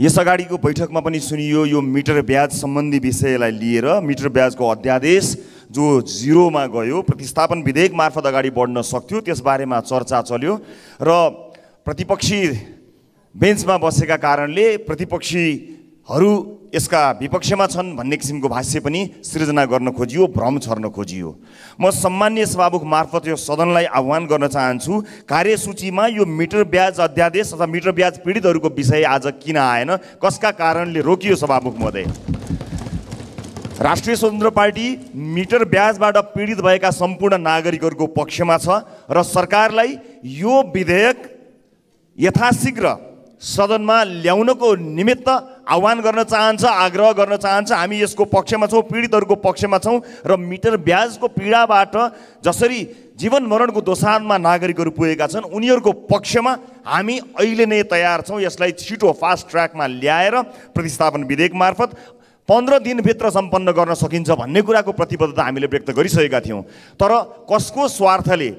यस अगाडिको बैठकमा पनि सुनियो यो मिटर ब्याज सम्बन्धी विषयलाई लिएर मिटर ब्याजको अध्यादेश जो जिरोमा गयो प्रतिस्थापन विधेयक मार्फत अगाडि बढ्न सक्थ्यो त्यसबारेमा चर्चा चल्यो र प्रतिपक्षी बेन्चमा बसेका कारणले प्रतिपक्षीहरू यसका विपक्षमा छन् भन्ने किसिमको भाष्य पनि सृजना गर्न खोजियो भ्रम छर्न खोजियो म सम्मान्य सभामुख मार्फत यो सदनलाई आह्वान गर्न चाहन्छु कार्यसूचीमा यो मिटर ब्याज अध्यादेश अथवा मिटर ब्याज पीडितहरूको विषय आज किन आएन कसका कारणले रोकियो सभामुख महोदय राष्ट्रिय स्वतन्त्र पार्टी मिटर ब्याजबाट पीडित भएका सम्पूर्ण नागरिकहरूको पक्षमा छ र सरकारलाई यो विधेयक यथाशीघ्र सदनमा ल्याउनको निमित्त आह्वान गर्न चाहन्छ आग्रह गर्न चाहन्छ हामी यसको पक्षमा छौँ पीडितहरूको पक्षमा छौँ र मिटर ब्याजको पीडाबाट जसरी जीवन मरणको दोसानमा नागरिकहरू पुगेका छन् उनीहरूको पक्षमा हामी अहिले नै तयार छौँ यसलाई छिटो फास्ट ट्र्याकमा ल्याएर प्रतिस्थापन विधेयक मार्फत पन्ध्र दिनभित्र सम्पन्न गर्न सकिन्छ भन्ने कुराको प्रतिबद्धता हामीले व्यक्त गरिसकेका थियौँ तर कसको स्वार्थले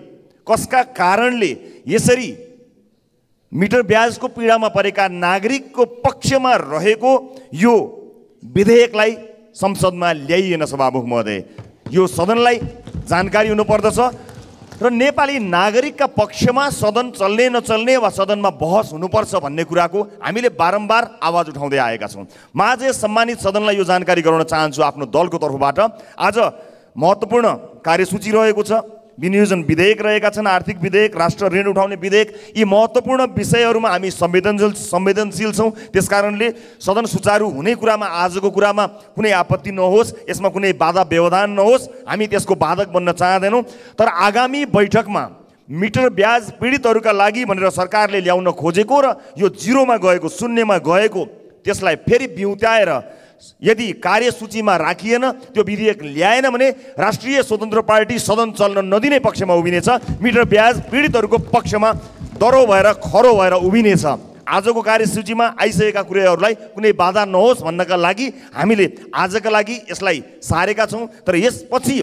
कसका कारणले यसरी मिटर ब्याजको पीडामा परेका नागरिकको पक्षमा रहेको यो विधेयकलाई संसदमा ल्याइएन सभामुख महोदय यो सदनलाई जानकारी हुनुपर्दछ र नेपाली नागरिकका पक्षमा सदन चल्ने नचल्ने वा सदनमा बहस हुनुपर्छ भन्ने कुराको हामीले बारम्बार आवाज उठाउँदै आएका छौँ म आज सम्मानित सदनलाई यो जानकारी गराउन चाहन्छु आफ्नो दलको तर्फबाट आज महत्त्वपूर्ण कार्यसूची रहेको छ विनियोजन विधेयक रहेका छन् आर्थिक विधेयक राष्ट्र ऋण उठाउने विधेयक यी महत्त्वपूर्ण विषयहरूमा हामी संवेदनशील संवेदनशील छौँ त्यस कारणले सदन सुचारू हुने कुरामा आजको कुरामा कुनै आपत्ति नहोस् यसमा कुनै बाधा व्यवधान नहोस् हामी त्यसको बाधक बन्न चाहँदैनौँ तर आगामी बैठकमा मिटर ब्याज पीडितहरूका लागि भनेर सरकारले ल्याउन खोजेको र यो जिरोमा गएको शून्यमा गएको त्यसलाई फेरि बिउत्याएर यदि कार्यसूचीमा राखिएन त्यो विधेयक ल्याएन भने राष्ट्रिय स्वतन्त्र पार्टी सदन चल्न नदिने पक्षमा उभिनेछ मिटर ब्याज पीडितहरूको पक्षमा दरो भएर खरो भएर उभिनेछ आजको कार्यसूचीमा आइसकेका कुराहरूलाई कुनै बाधा नहोस् भन्नका लागि हामीले आजका लागि यसलाई सारेका छौँ तर यसपछि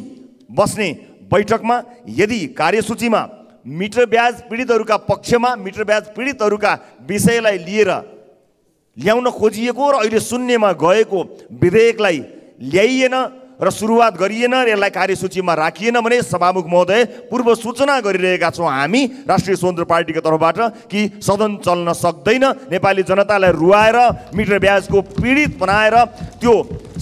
बस्ने बैठकमा यदि कार्यसूचीमा मिटर ब्याज पीडितहरूका पक्षमा मिटर ब्याज पीडितहरूका विषयलाई लिएर ल्याउन खोजिएको र अहिले शून्यमा गएको विधेयकलाई ल्याइएन र सुरुवात गरिएन र यसलाई कार्यसूचीमा राखिएन भने सभामुख महोदय पूर्व सूचना गरिरहेका छौँ हामी राष्ट्रिय स्वतन्त्र पार्टीको तर्फबाट कि सदन चल्न सक्दैन नेपाली जनतालाई रुवाएर मिटर ब्याजको पीडित बनाएर त्यो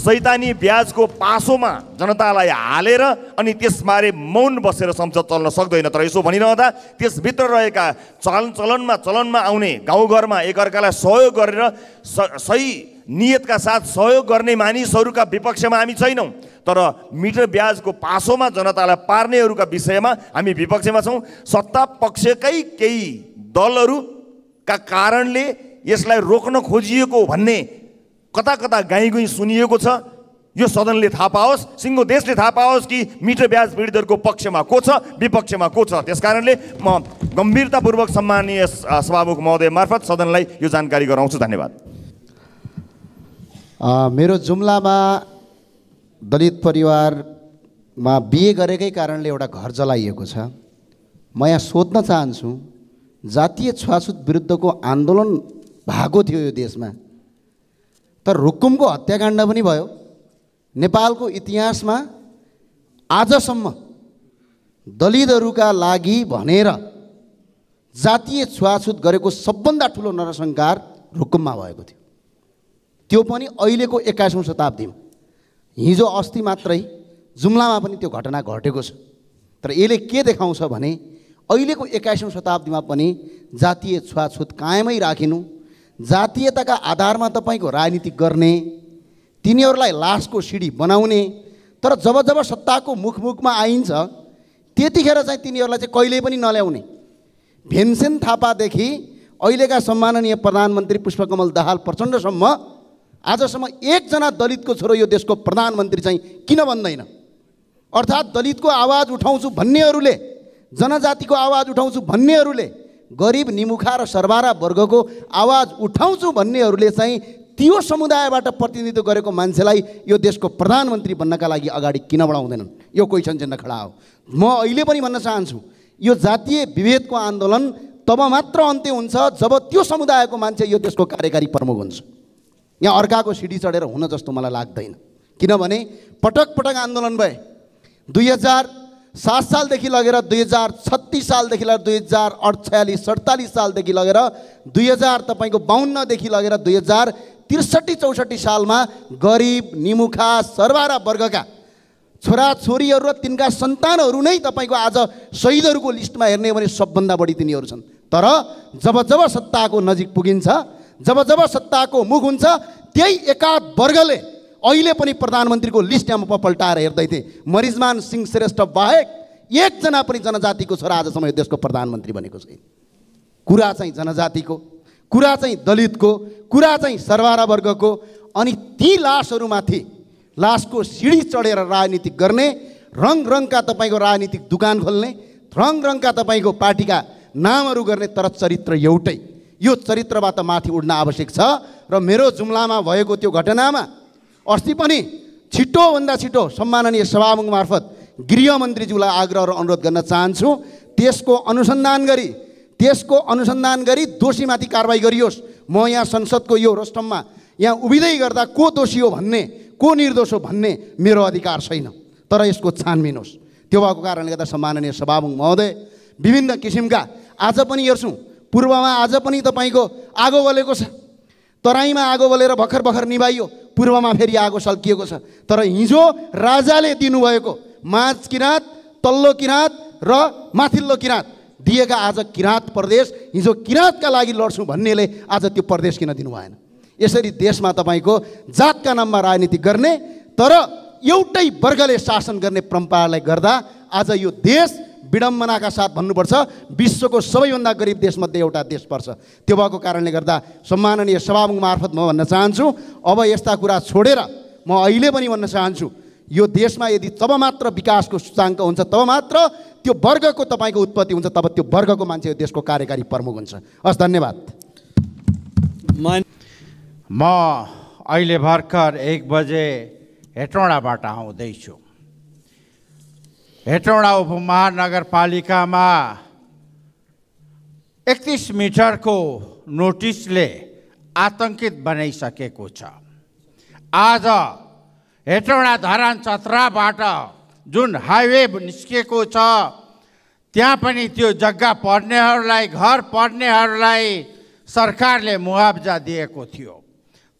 सैतानी ब्याजको पासोमा जनतालाई हालेर अनि त्यसबारे मौन बसेर संसद चल्न सक्दैन तर यसो भनिरहँदा त्यसभित्र रहेका चलन चलनमा चलनमा आउने गाउँघरमा एकअर्कालाई सहयोग गरेर सही नियतका साथ सहयोग गर्ने मानिसहरूका विपक्षमा हामी छैनौँ तर मिटर ब्याजको पासोमा जनतालाई पार्नेहरूका विषयमा हामी विपक्षमा छौँ सत्ता पक्षकै केही दलहरूका कारणले यसलाई रोक्न खोजिएको भन्ने कता कता गाई गुई सुनिएको छ यो सदनले थाहा पाओस् सिङ्गो देशले थाहा पाओस् कि मिटर ब्याज पीडितहरूको पक्षमा को छ विपक्षमा को छ त्यस कारणले म गम्भीरतापूर्वक सम्मानीय सभामुख महोदय मार्फत सदनलाई यो जानकारी गराउँछु धन्यवाद मेरो जुम्लामा दलित परिवारमा बिहे गरेकै कारणले एउटा घर जलाइएको छ म यहाँ सोध्न चाहन्छु जातीय छुवाछुत विरुद्धको आन्दोलन भएको थियो यो देशमा तर रुकुमको हत्याकाण्ड पनि भयो नेपालको इतिहासमा आजसम्म दलितहरूका लागि भनेर जातीय छुवाछुत गरेको सबभन्दा ठुलो नरसंकार रुकुममा भएको थियो त्यो पनि अहिलेको एक्काइसौँ शताब्दीमा हिजो अस्ति मात्रै जुम्लामा पनि त्यो घटना घटेको छ तर यसले के देखाउँछ भने अहिलेको एक्काइसौँ शताब्दीमा पनि जातीय छुवाछुत कायमै राखिनु जातीयताका आधारमा तपाईँको राजनीति गर्ने तिनीहरूलाई लासको सिडी बनाउने तर जब जब सत्ताको मुखमुखमा आइन्छ त्यतिखेर चाहिँ तिनीहरूलाई चाहिँ कहिल्यै पनि नल्याउने भीमसेन थापादेखि अहिलेका सम्माननीय प्रधानमन्त्री पुष्पकमल दाहाल प्रचण्डसम्म आजसम्म एकजना दलितको छोरो यो देशको प्रधानमन्त्री चाहिँ किन भन्दैन अर्थात् दलितको आवाज उठाउँछु भन्नेहरूले जनजातिको आवाज उठाउँछु भन्नेहरूले गरिब निमुखा र सर्वारा वर्गको आवाज उठाउँछु भन्नेहरूले चाहिँ त्यो समुदायबाट प्रतिनिधित्व गरेको मान्छेलाई यो देशको प्रधानमन्त्री बन्नका लागि अगाडि किन बढाउँदैनन् यो क्वेसन चिन्ह खडा हो म अहिले पनि भन्न चाहन्छु यो जातीय विभेदको आन्दोलन तब मात्र अन्त्य हुन्छ जब त्यो समुदायको मान्छे यो देशको कार्यकारी प्रमुख हुन्छ यहाँ अर्काको सिडी चढेर हुन जस्तो मलाई लाग्दैन किनभने पटक पटक आन्दोलन भए दुई हजार सात सालदेखि लगेर दुई हजार छत्तिस सालदेखि लगेर दुई हजार अठचालिस सडतालिस सालदेखि लगेर दुई हजार तपाईँको बाहन्नदेखि लगेर दुई हजार त्रिसठी चौसठी सालमा गरिब निमुखा सर्वारा वर्गका छोराछोरीहरू र तिनका सन्तानहरू नै तपाईँको आज शहीदहरूको लिस्टमा हेर्ने हो भने सबभन्दा बढी तिनीहरू छन् तर जब जब सत्ताको नजिक पुगिन्छ जब जब सत्ताको मुख हुन्छ त्यही एकाध वर्गले अहिले पनि प्रधानमन्त्रीको लिस्ट यहाँ म पल्टाएर हेर्दै थिएँ मरिजमान सिंह श्रेष्ठ बाहेक एकजना पनि जनजातिको छोरा आजसम्म यो देशको प्रधानमन्त्री बनेको छैन कुरा चाहिँ जनजातिको कुरा चाहिँ दलितको कुरा चाहिँ सर्वारा वर्गको अनि ती लासहरूमाथि लासको सिँढी चढेर राजनीति गर्ने रङ रङका तपाईँको राजनीतिक दुकान खोल्ने रङ रङका तपाईँको पार्टीका नामहरू गर्ने तर चरित्र एउटै यो चरित्रबाट माथि उड्न आवश्यक छ र मेरो जुम्लामा भएको त्यो घटनामा अस्ति पनि छिटोभन्दा छिटो सम्माननीय सभामुख मार्फत गृहमन्त्रीज्यूलाई आग्रह र अनुरोध गर्न चाहन्छु त्यसको अनुसन्धान गरी त्यसको अनुसन्धान गरी दोषीमाथि कारवाही गरियोस् म यहाँ संसदको यो रोस्टममा यहाँ उभिँदै गर्दा को दोषी हो भन्ने को निर्दोष हो भन्ने मेरो अधिकार छैन तर यसको छानबिन होस् त्यो भएको कारणले गर्दा सम्माननीय सभामुख महोदय विभिन्न किसिमका आज पनि हेर्छौँ पूर्वमा आज पनि तपाईँको आगो बलेको छ तराईमा आगो बलेर भर्खर भर्खर निभाइयो पूर्वमा फेरि आगो सल्किएको छ तर हिजो राजाले दिनुभएको माझ किराँत तल्लो किराँत र माथिल्लो किराँत दिएका आज किराँत प्रदेश हिजो किराँतका लागि लड्छौँ भन्नेले आज त्यो प्रदेश किन दिनु भएन यसरी देशमा तपाईँको जातका नाममा राजनीति गर्ने तर एउटै वर्गले शासन गर्ने परम्परालाई गर्दा आज यो देश विडम्बनाका साथ भन्नुपर्छ विश्वको सबैभन्दा गरिब देशमध्ये एउटा देश पर्छ त्यो भएको कारणले गर्दा सम्माननीय सभामुख मार्फत म भन्न चाहन्छु अब यस्ता कुरा छोडेर म अहिले पनि भन्न चाहन्छु यो देशमा यदि तब मात्र विकासको सूचाङ्क हुन्छ तब मात्र त्यो वर्गको तपाईँको उत्पत्ति हुन्छ तब त्यो वर्गको मान्छे यो देशको कार्यकारी प्रमुख हुन्छ हस् धन्यवाद म अहिले भर्खर एक बजे हेटौँडाबाट आउँदैछु हेटौँडा उपमहानगरपालिकामा एकतिस मिटरको नोटिसले आतङ्कित बनाइसकेको छ आज हेटौँडा धरान चत्राबाट जुन हाइवे निस्किएको छ त्यहाँ पनि त्यो जग्गा पर्नेहरूलाई घर पर्नेहरूलाई सरकारले मुआब्जा दिएको थियो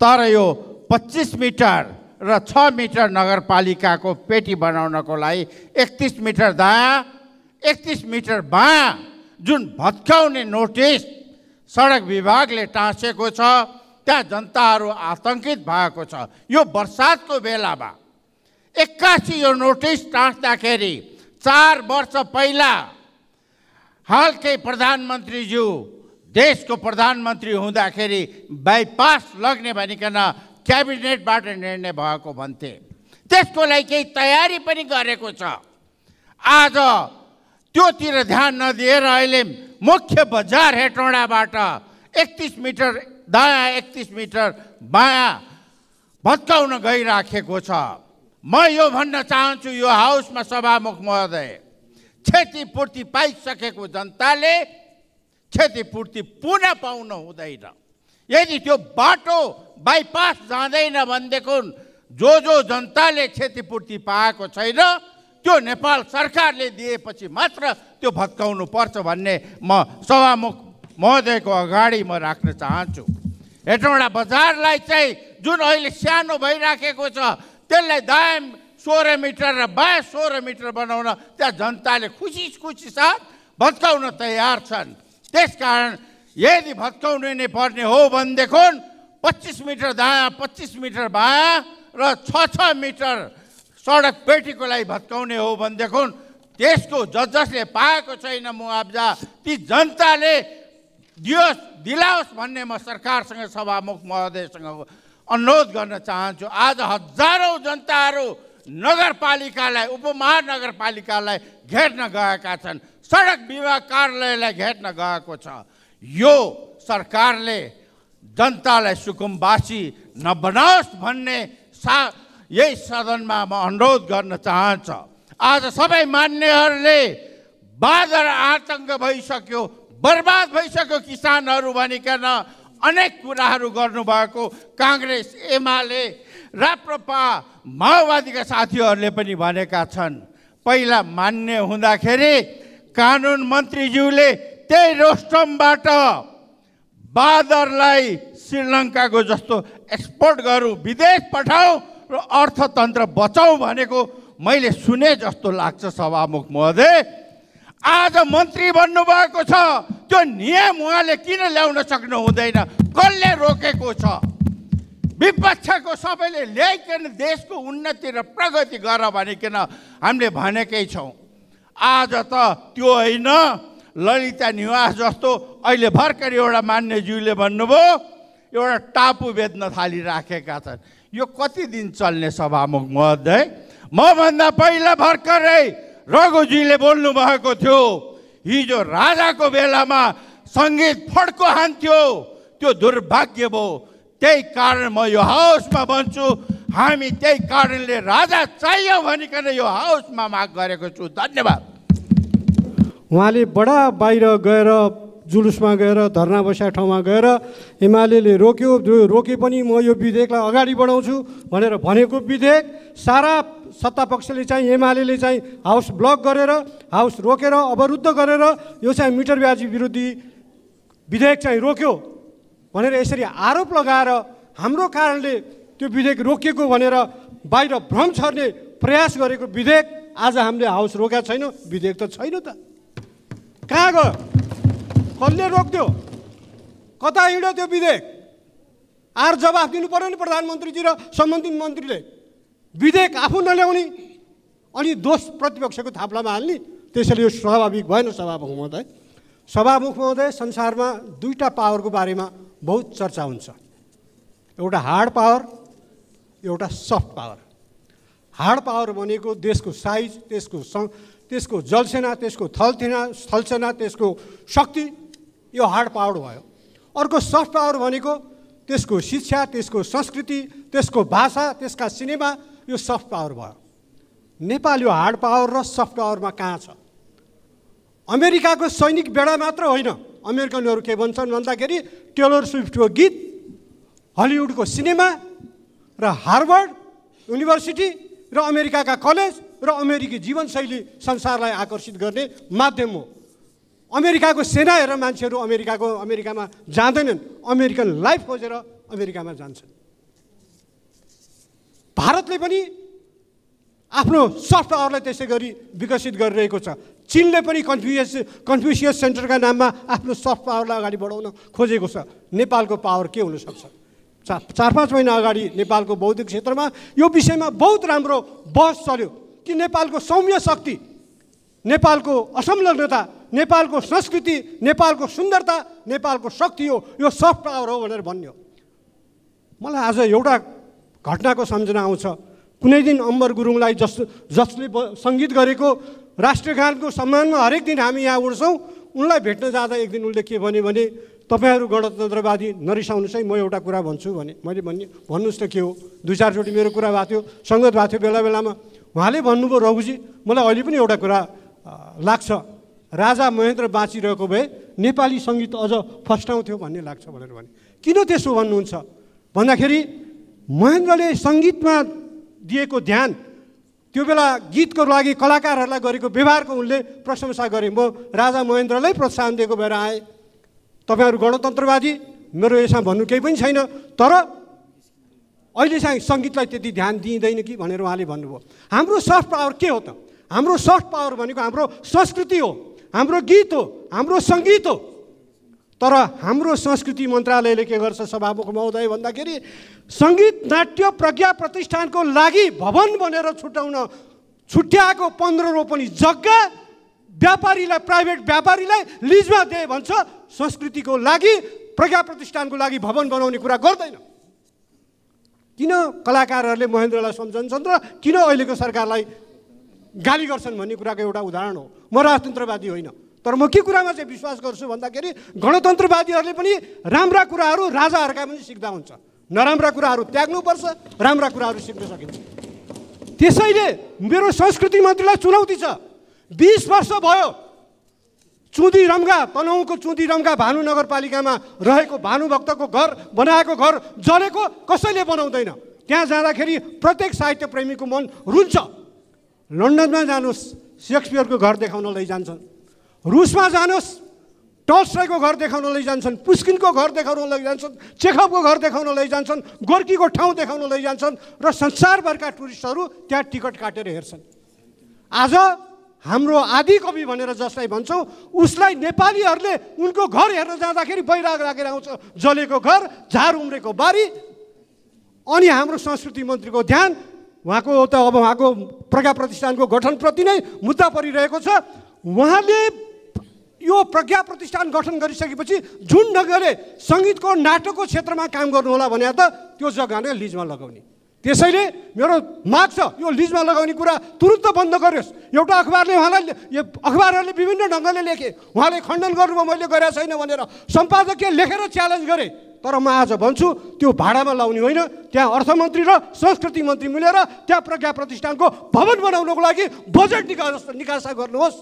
तर यो पच्चिस मिटर र छ मिटर नगरपालिकाको पेटी बनाउनको लागि एकतिस मिटर दायाँ एकतिस मिटर बायाँ जुन भत्काउने नोटिस सडक विभागले टाँसेको छ त्यहाँ जनताहरू आतङ्कित भएको छ यो बर्सातको बेलामा एक्कासी यो नोटिस टाँस्दाखेरि चार वर्ष पहिला हालकै प्रधानमन्त्रीज्यू देशको प्रधानमन्त्री हुँदाखेरि बाइपास लग्ने भनिकन क्याबिनेटबाट निर्णय भएको भन्थे त्यसको लागि केही तयारी पनि गरेको छ आज त्योतिर ध्यान नदिएर अहिले मुख्य बजार हेटौँडाबाट एकतिस मिटर दायाँ एकतिस मिटर बायाँ भत्काउन गइराखेको छ म यो भन्न चाहन्छु यो हाउसमा सभामुख महोदय क्षतिपूर्ति पाइसकेको जनताले क्षतिपूर्ति पुनः पाउन हुँदैन यदि त्यो बाटो बाइपास जाँदैन भनेदेखि जो जो जनताले क्षतिपूर्ति पाएको छैन त्यो नेपाल सरकारले दिएपछि मात्र त्यो भत्काउनु पर्छ भन्ने म सभामुख महोदयको अगाडि म राख्न चाहन्छु हेटौँडा बजारलाई चाहिँ जुन अहिले सानो भइराखेको छ त्यसलाई दायम सोह्र मिटर र बाह्र सोह्र मिटर बनाउन त्यहाँ जनताले खुसी खुसी साथ भत्काउन तयार छन् त्यस कारण यदि भत्काउनु नै पर्ने हो भनेदेखि पच्चिस मिटर दायाँ पच्चिस मिटर बायाँ र छ छ मिटर सडक पेटीको लागि भत्काउने हो भनेदेखि त्यसको ज जसले पाएको छैन मुआब्जा ती जनताले दियोस् दिलाओस् भन्ने म सरकारसँग सभामुख महोदयसँग अनुरोध गर्न चाहन्छु आज हजारौँ जनताहरू नगरपालिकालाई उपमहानगरपालिकालाई घेर्न गएका छन् सडक विभाग कार्यालयलाई घेर्न गएको छ यो सरकारले जनतालाई सुकुम्बासी नबनाओस् भन्ने सा यही सदनमा म अनुरोध गर्न चाहन्छ आज सबै मान्नेहरूले बादर आतङ्क भइसक्यो बर्बाद भइसक्यो किसानहरू भनिकन अनेक कुराहरू गर्नुभएको काङ्ग्रेस एमाले राप्रपा माओवादीका साथीहरूले पनि भनेका छन् पहिला मान्य हुँदाखेरि कानुन मन्त्रीज्यूले त्यही रोस्टमबाट बादरलाई श्रीलङ्काको जस्तो एक्सपोर्ट गरौँ विदेश पठाऊ र अर्थतन्त्र बचाऊ भनेको मैले सुने जस्तो लाग्छ सभामुख महोदय आज मन्त्री बन्नुभएको छ त्यो नियम उहाँले किन ल्याउन सक्नु हुँदैन कसले रोकेको छ विपक्षको सबैले ल्याइकन देशको उन्नति र प्रगति गर भनिकन हामीले भनेकै छौँ आज त त्यो होइन ललिता निवास जस्तो अहिले भर्खर एउटा मान्यज्यूले भन्नुभयो एउटा टापु बेच्न थालिराखेका छन् यो कति दिन चल्ने सभामुख महोदय मभन्दा पहिला भर्खरै रघुजीले बोल्नुभएको थियो हिजो राजाको बेलामा सङ्गीत फड्को हान्थ्यो त्यो दुर्भाग्य भयो त्यही कारण म यो हाउसमा भन्छु हामी त्यही कारणले राजा चाहियो भनिकन यो हाउसमा माग गरेको छु धन्यवाद उहाँले बडा बाहिर गएर जुलुसमा गएर धरना बसेका ठाउँमा गएर एमाले रोक्यो रोके पनि म यो विधेयकलाई अगाडि बढाउँछु भनेर भनेको विधेयक सारा सत्तापक्षले चाहिँ एमाले चाहिँ हाउस ब्लक गरेर हाउस रोकेर अवरुद्ध गरेर यो चाहिँ मिटर ब्याजी विरोधी विधेयक चाहिँ रोक्यो भनेर यसरी आरोप लगाएर हाम्रो कारणले त्यो विधेयक रोकिएको भनेर बाहिर भ्रम छर्ने प्रयास गरेको विधेयक आज हामीले हाउस रोकेका छैनौँ विधेयक त छैन त कहाँ गयो कसले रोक्थ्यो कता हिँड्यो त्यो विधेयक आर जवाफ दिनु पऱ्यो नि प्रधानमन्त्रीजी र सम्बन्धित मन्त्रीले विधेयक आफू नल्याउने अनि दोष प्रतिपक्षको थाप्लामा हाल्ने त्यसैले यो स्वाभाविक भएन सभामुख महोदय सभामुख महोदय संसारमा दुईवटा पावरको बारेमा बहुत चर्चा हुन्छ एउटा हार्ड पावर एउटा सफ्ट पावर हार्ड पावर भनेको देशको साइज देशको त्यसको जलसेना त्यसको थलसेना थलसेना त्यसको शक्ति यो हार्ड पावर भयो अर्को सफ्ट पावर भनेको त्यसको शिक्षा त्यसको संस्कृति त्यसको भाषा त्यसका सिनेमा यो सफ्ट पावर भयो नेपाल यो हार्ड पावर र सफ्ट पावरमा कहाँ छ अमेरिकाको सैनिक बेडा मात्र होइन अमेरिकनहरू के भन्छन् भन्दाखेरि टेलर स्विफ्टको गीत हलिउडको सिनेमा र हार्वर्ड युनिभर्सिटी र अमेरिकाका कलेज र अमेरिकी जीवनशैली संसारलाई आकर्षित गर्ने माध्यम हो अमेरिकाको सेना हेरेर मान्छेहरू अमेरिकाको अमेरिकामा जाँदैनन् अमेरिकन लाइफ खोजेर अमेरिकामा जान्छन् भारतले पनि आफ्नो सफ्ट पावरलाई त्यसै गरी विकसित गरिरहेको छ चिनले पनि कन्फ्युसियस कन्फ्युसियस सेन्टरका नाममा आफ्नो सफ्ट पावरलाई अगाडि बढाउन खोजेको छ नेपालको पावर के हुनसक्छ चार चार पाँच महिना अगाडि नेपालको बौद्धिक क्षेत्रमा यो विषयमा बहुत राम्रो बहस चल्यो कि नेपालको सौम्य शक्ति नेपालको असंलग्नता नेपालको संस्कृति नेपालको सुन्दरता नेपालको शक्ति हो यो सफ्ट पावर हो भनेर भन्यो मलाई आज एउटा घटनाको सम्झना आउँछ कुनै दिन अम्बर गुरुङलाई जस जसले सङ्गीत गरेको राष्ट्रगानको सम्मानमा हरेक दिन हामी यहाँ उड्छौँ उनलाई भेट्न जाँदा एक दिन उसले के भन्यो भने तपाईँहरू गणतन्त्रवादी नरिसाउनुहोस् है म एउटा कुरा भन्छु भने मैले भन्ने भन्नुहोस् त के हो दुई चारचोटि मेरो कुरा भएको थियो सङ्गत भएको थियो बेला बेलामा उहाँले भन्नुभयो रघुजी मलाई अहिले पनि एउटा कुरा लाग्छ राजा महेन्द्र बाँचिरहेको भए नेपाली सङ्गीत अझ फस्टाउँथ्यो भन्ने लाग्छ भनेर भने किन त्यसो भन्नुहुन्छ भन्दाखेरि महेन्द्रले सङ्गीतमा दिएको ध्यान त्यो बेला गीतको लागि कलाकारहरूलाई गरेको व्यवहारको उनले प्रशंसा गरे म राजा महेन्द्रलाई प्रोत्साहन दिएको भएर आएँ तपाईँहरू गणतन्त्रवादी मेरो यसमा भन्नु केही पनि छैन तर अहिले चाहिँ सङ्गीतलाई त्यति ध्यान दिइँदैन कि भनेर उहाँले भन्नुभयो हाम्रो सफ्ट पावर के हो त हाम्रो सफ्ट पावर भनेको हाम्रो संस्कृति हो हाम्रो गीत हो हाम्रो सङ्गीत हो तर हाम्रो संस्कृति मन्त्रालयले के गर्छ सभामुख महोदय भन्दाखेरि सङ्गीत नाट्य प्रज्ञा प्रतिष्ठानको लागि भवन भनेर छुट्याउन छुट्याएको पन्ध्र रोपनी जग्गा व्यापारीलाई प्राइभेट व्यापारीलाई लिजमा दे भन्छ संस्कृतिको लागि प्रज्ञा प्रतिष्ठानको लागि भवन बनाउने कुरा गर्दैन किन कलाकारहरूले महेन्द्रलाई सम्झन्छन् र किन अहिलेको सरकारलाई गाली गर्छन् भन्ने कुराको एउटा उदाहरण हो म राजतन्त्रवादी होइन तर म के कुरामा चाहिँ विश्वास गर्छु भन्दाखेरि गणतन्त्रवादीहरूले पनि राम्रा कुराहरू राजाहरूका पनि सिक्दा हुन्छ नराम्रा कुराहरू त्याग्नुपर्छ राम्रा कुराहरू सिक्न सकिन्छ त्यसैले मेरो संस्कृति मन्त्रीलाई चुनौती छ बिस वर्ष भयो चुँदी रम्गा तनहुँको चुँदी रम्गा भानु नगरपालिकामा रहेको भानुभक्तको घर बनाएको घर जलेको कसैले बनाउँदैन त्यहाँ जाँदाखेरि प्रत्येक साहित्य प्रेमीको मन रुन्छ लन्डनमा जानुहोस् सेक्सपियरको घर देखाउन लैजान्छन् रुसमा जानुहोस् टर्सराईको घर देखाउन लैजान्छन् पुस्किनको घर देखाउन लैजान्छन् चेखपको घर देखाउन लैजान्छन् गोर्कीको ठाउँ देखाउन लैजान्छन् र संसारभरका टुरिस्टहरू त्यहाँ टिकट काटेर हेर्छन् आज हाम्रो आदि कवि भनेर जसलाई भन्छौँ उसलाई नेपालीहरूले उनको घर हेर्न जाँदाखेरि बैराग राखेर आउँछ जलेको घर झार उम्रेको बारी अनि हाम्रो संस्कृति मन्त्रीको ध्यान उहाँको त अब उहाँको प्रज्ञा प्रतिष्ठानको गठनप्रति नै मुद्दा परिरहेको छ उहाँले यो प्रज्ञा प्रतिष्ठान गठन गरिसकेपछि जुन ढङ्गले सङ्गीतको नाटकको क्षेत्रमा काम गर्नुहोला भने त त्यो जग्गा नै लिजमा लगाउने त्यसैले मेरो माग छ यो लिजमा लगाउने कुरा तुरुन्त बन्द गरियोस् एउटा अखबारले उहाँलाई यो अखबारहरूले विभिन्न ढङ्गले लेखे उहाँले खण्डन गर्नुभयो मैले गरेको छैन भनेर सम्पादकीय लेखेर च्यालेन्ज गरेँ तर म आज भन्छु त्यो भाडामा लाउने होइन त्यहाँ अर्थमन्त्री र संस्कृति मन्त्री मिलेर त्यहाँ प्रज्ञा प्रतिष्ठानको भवन बनाउनको लागि बजेट निकास निकासा गर्नुहोस्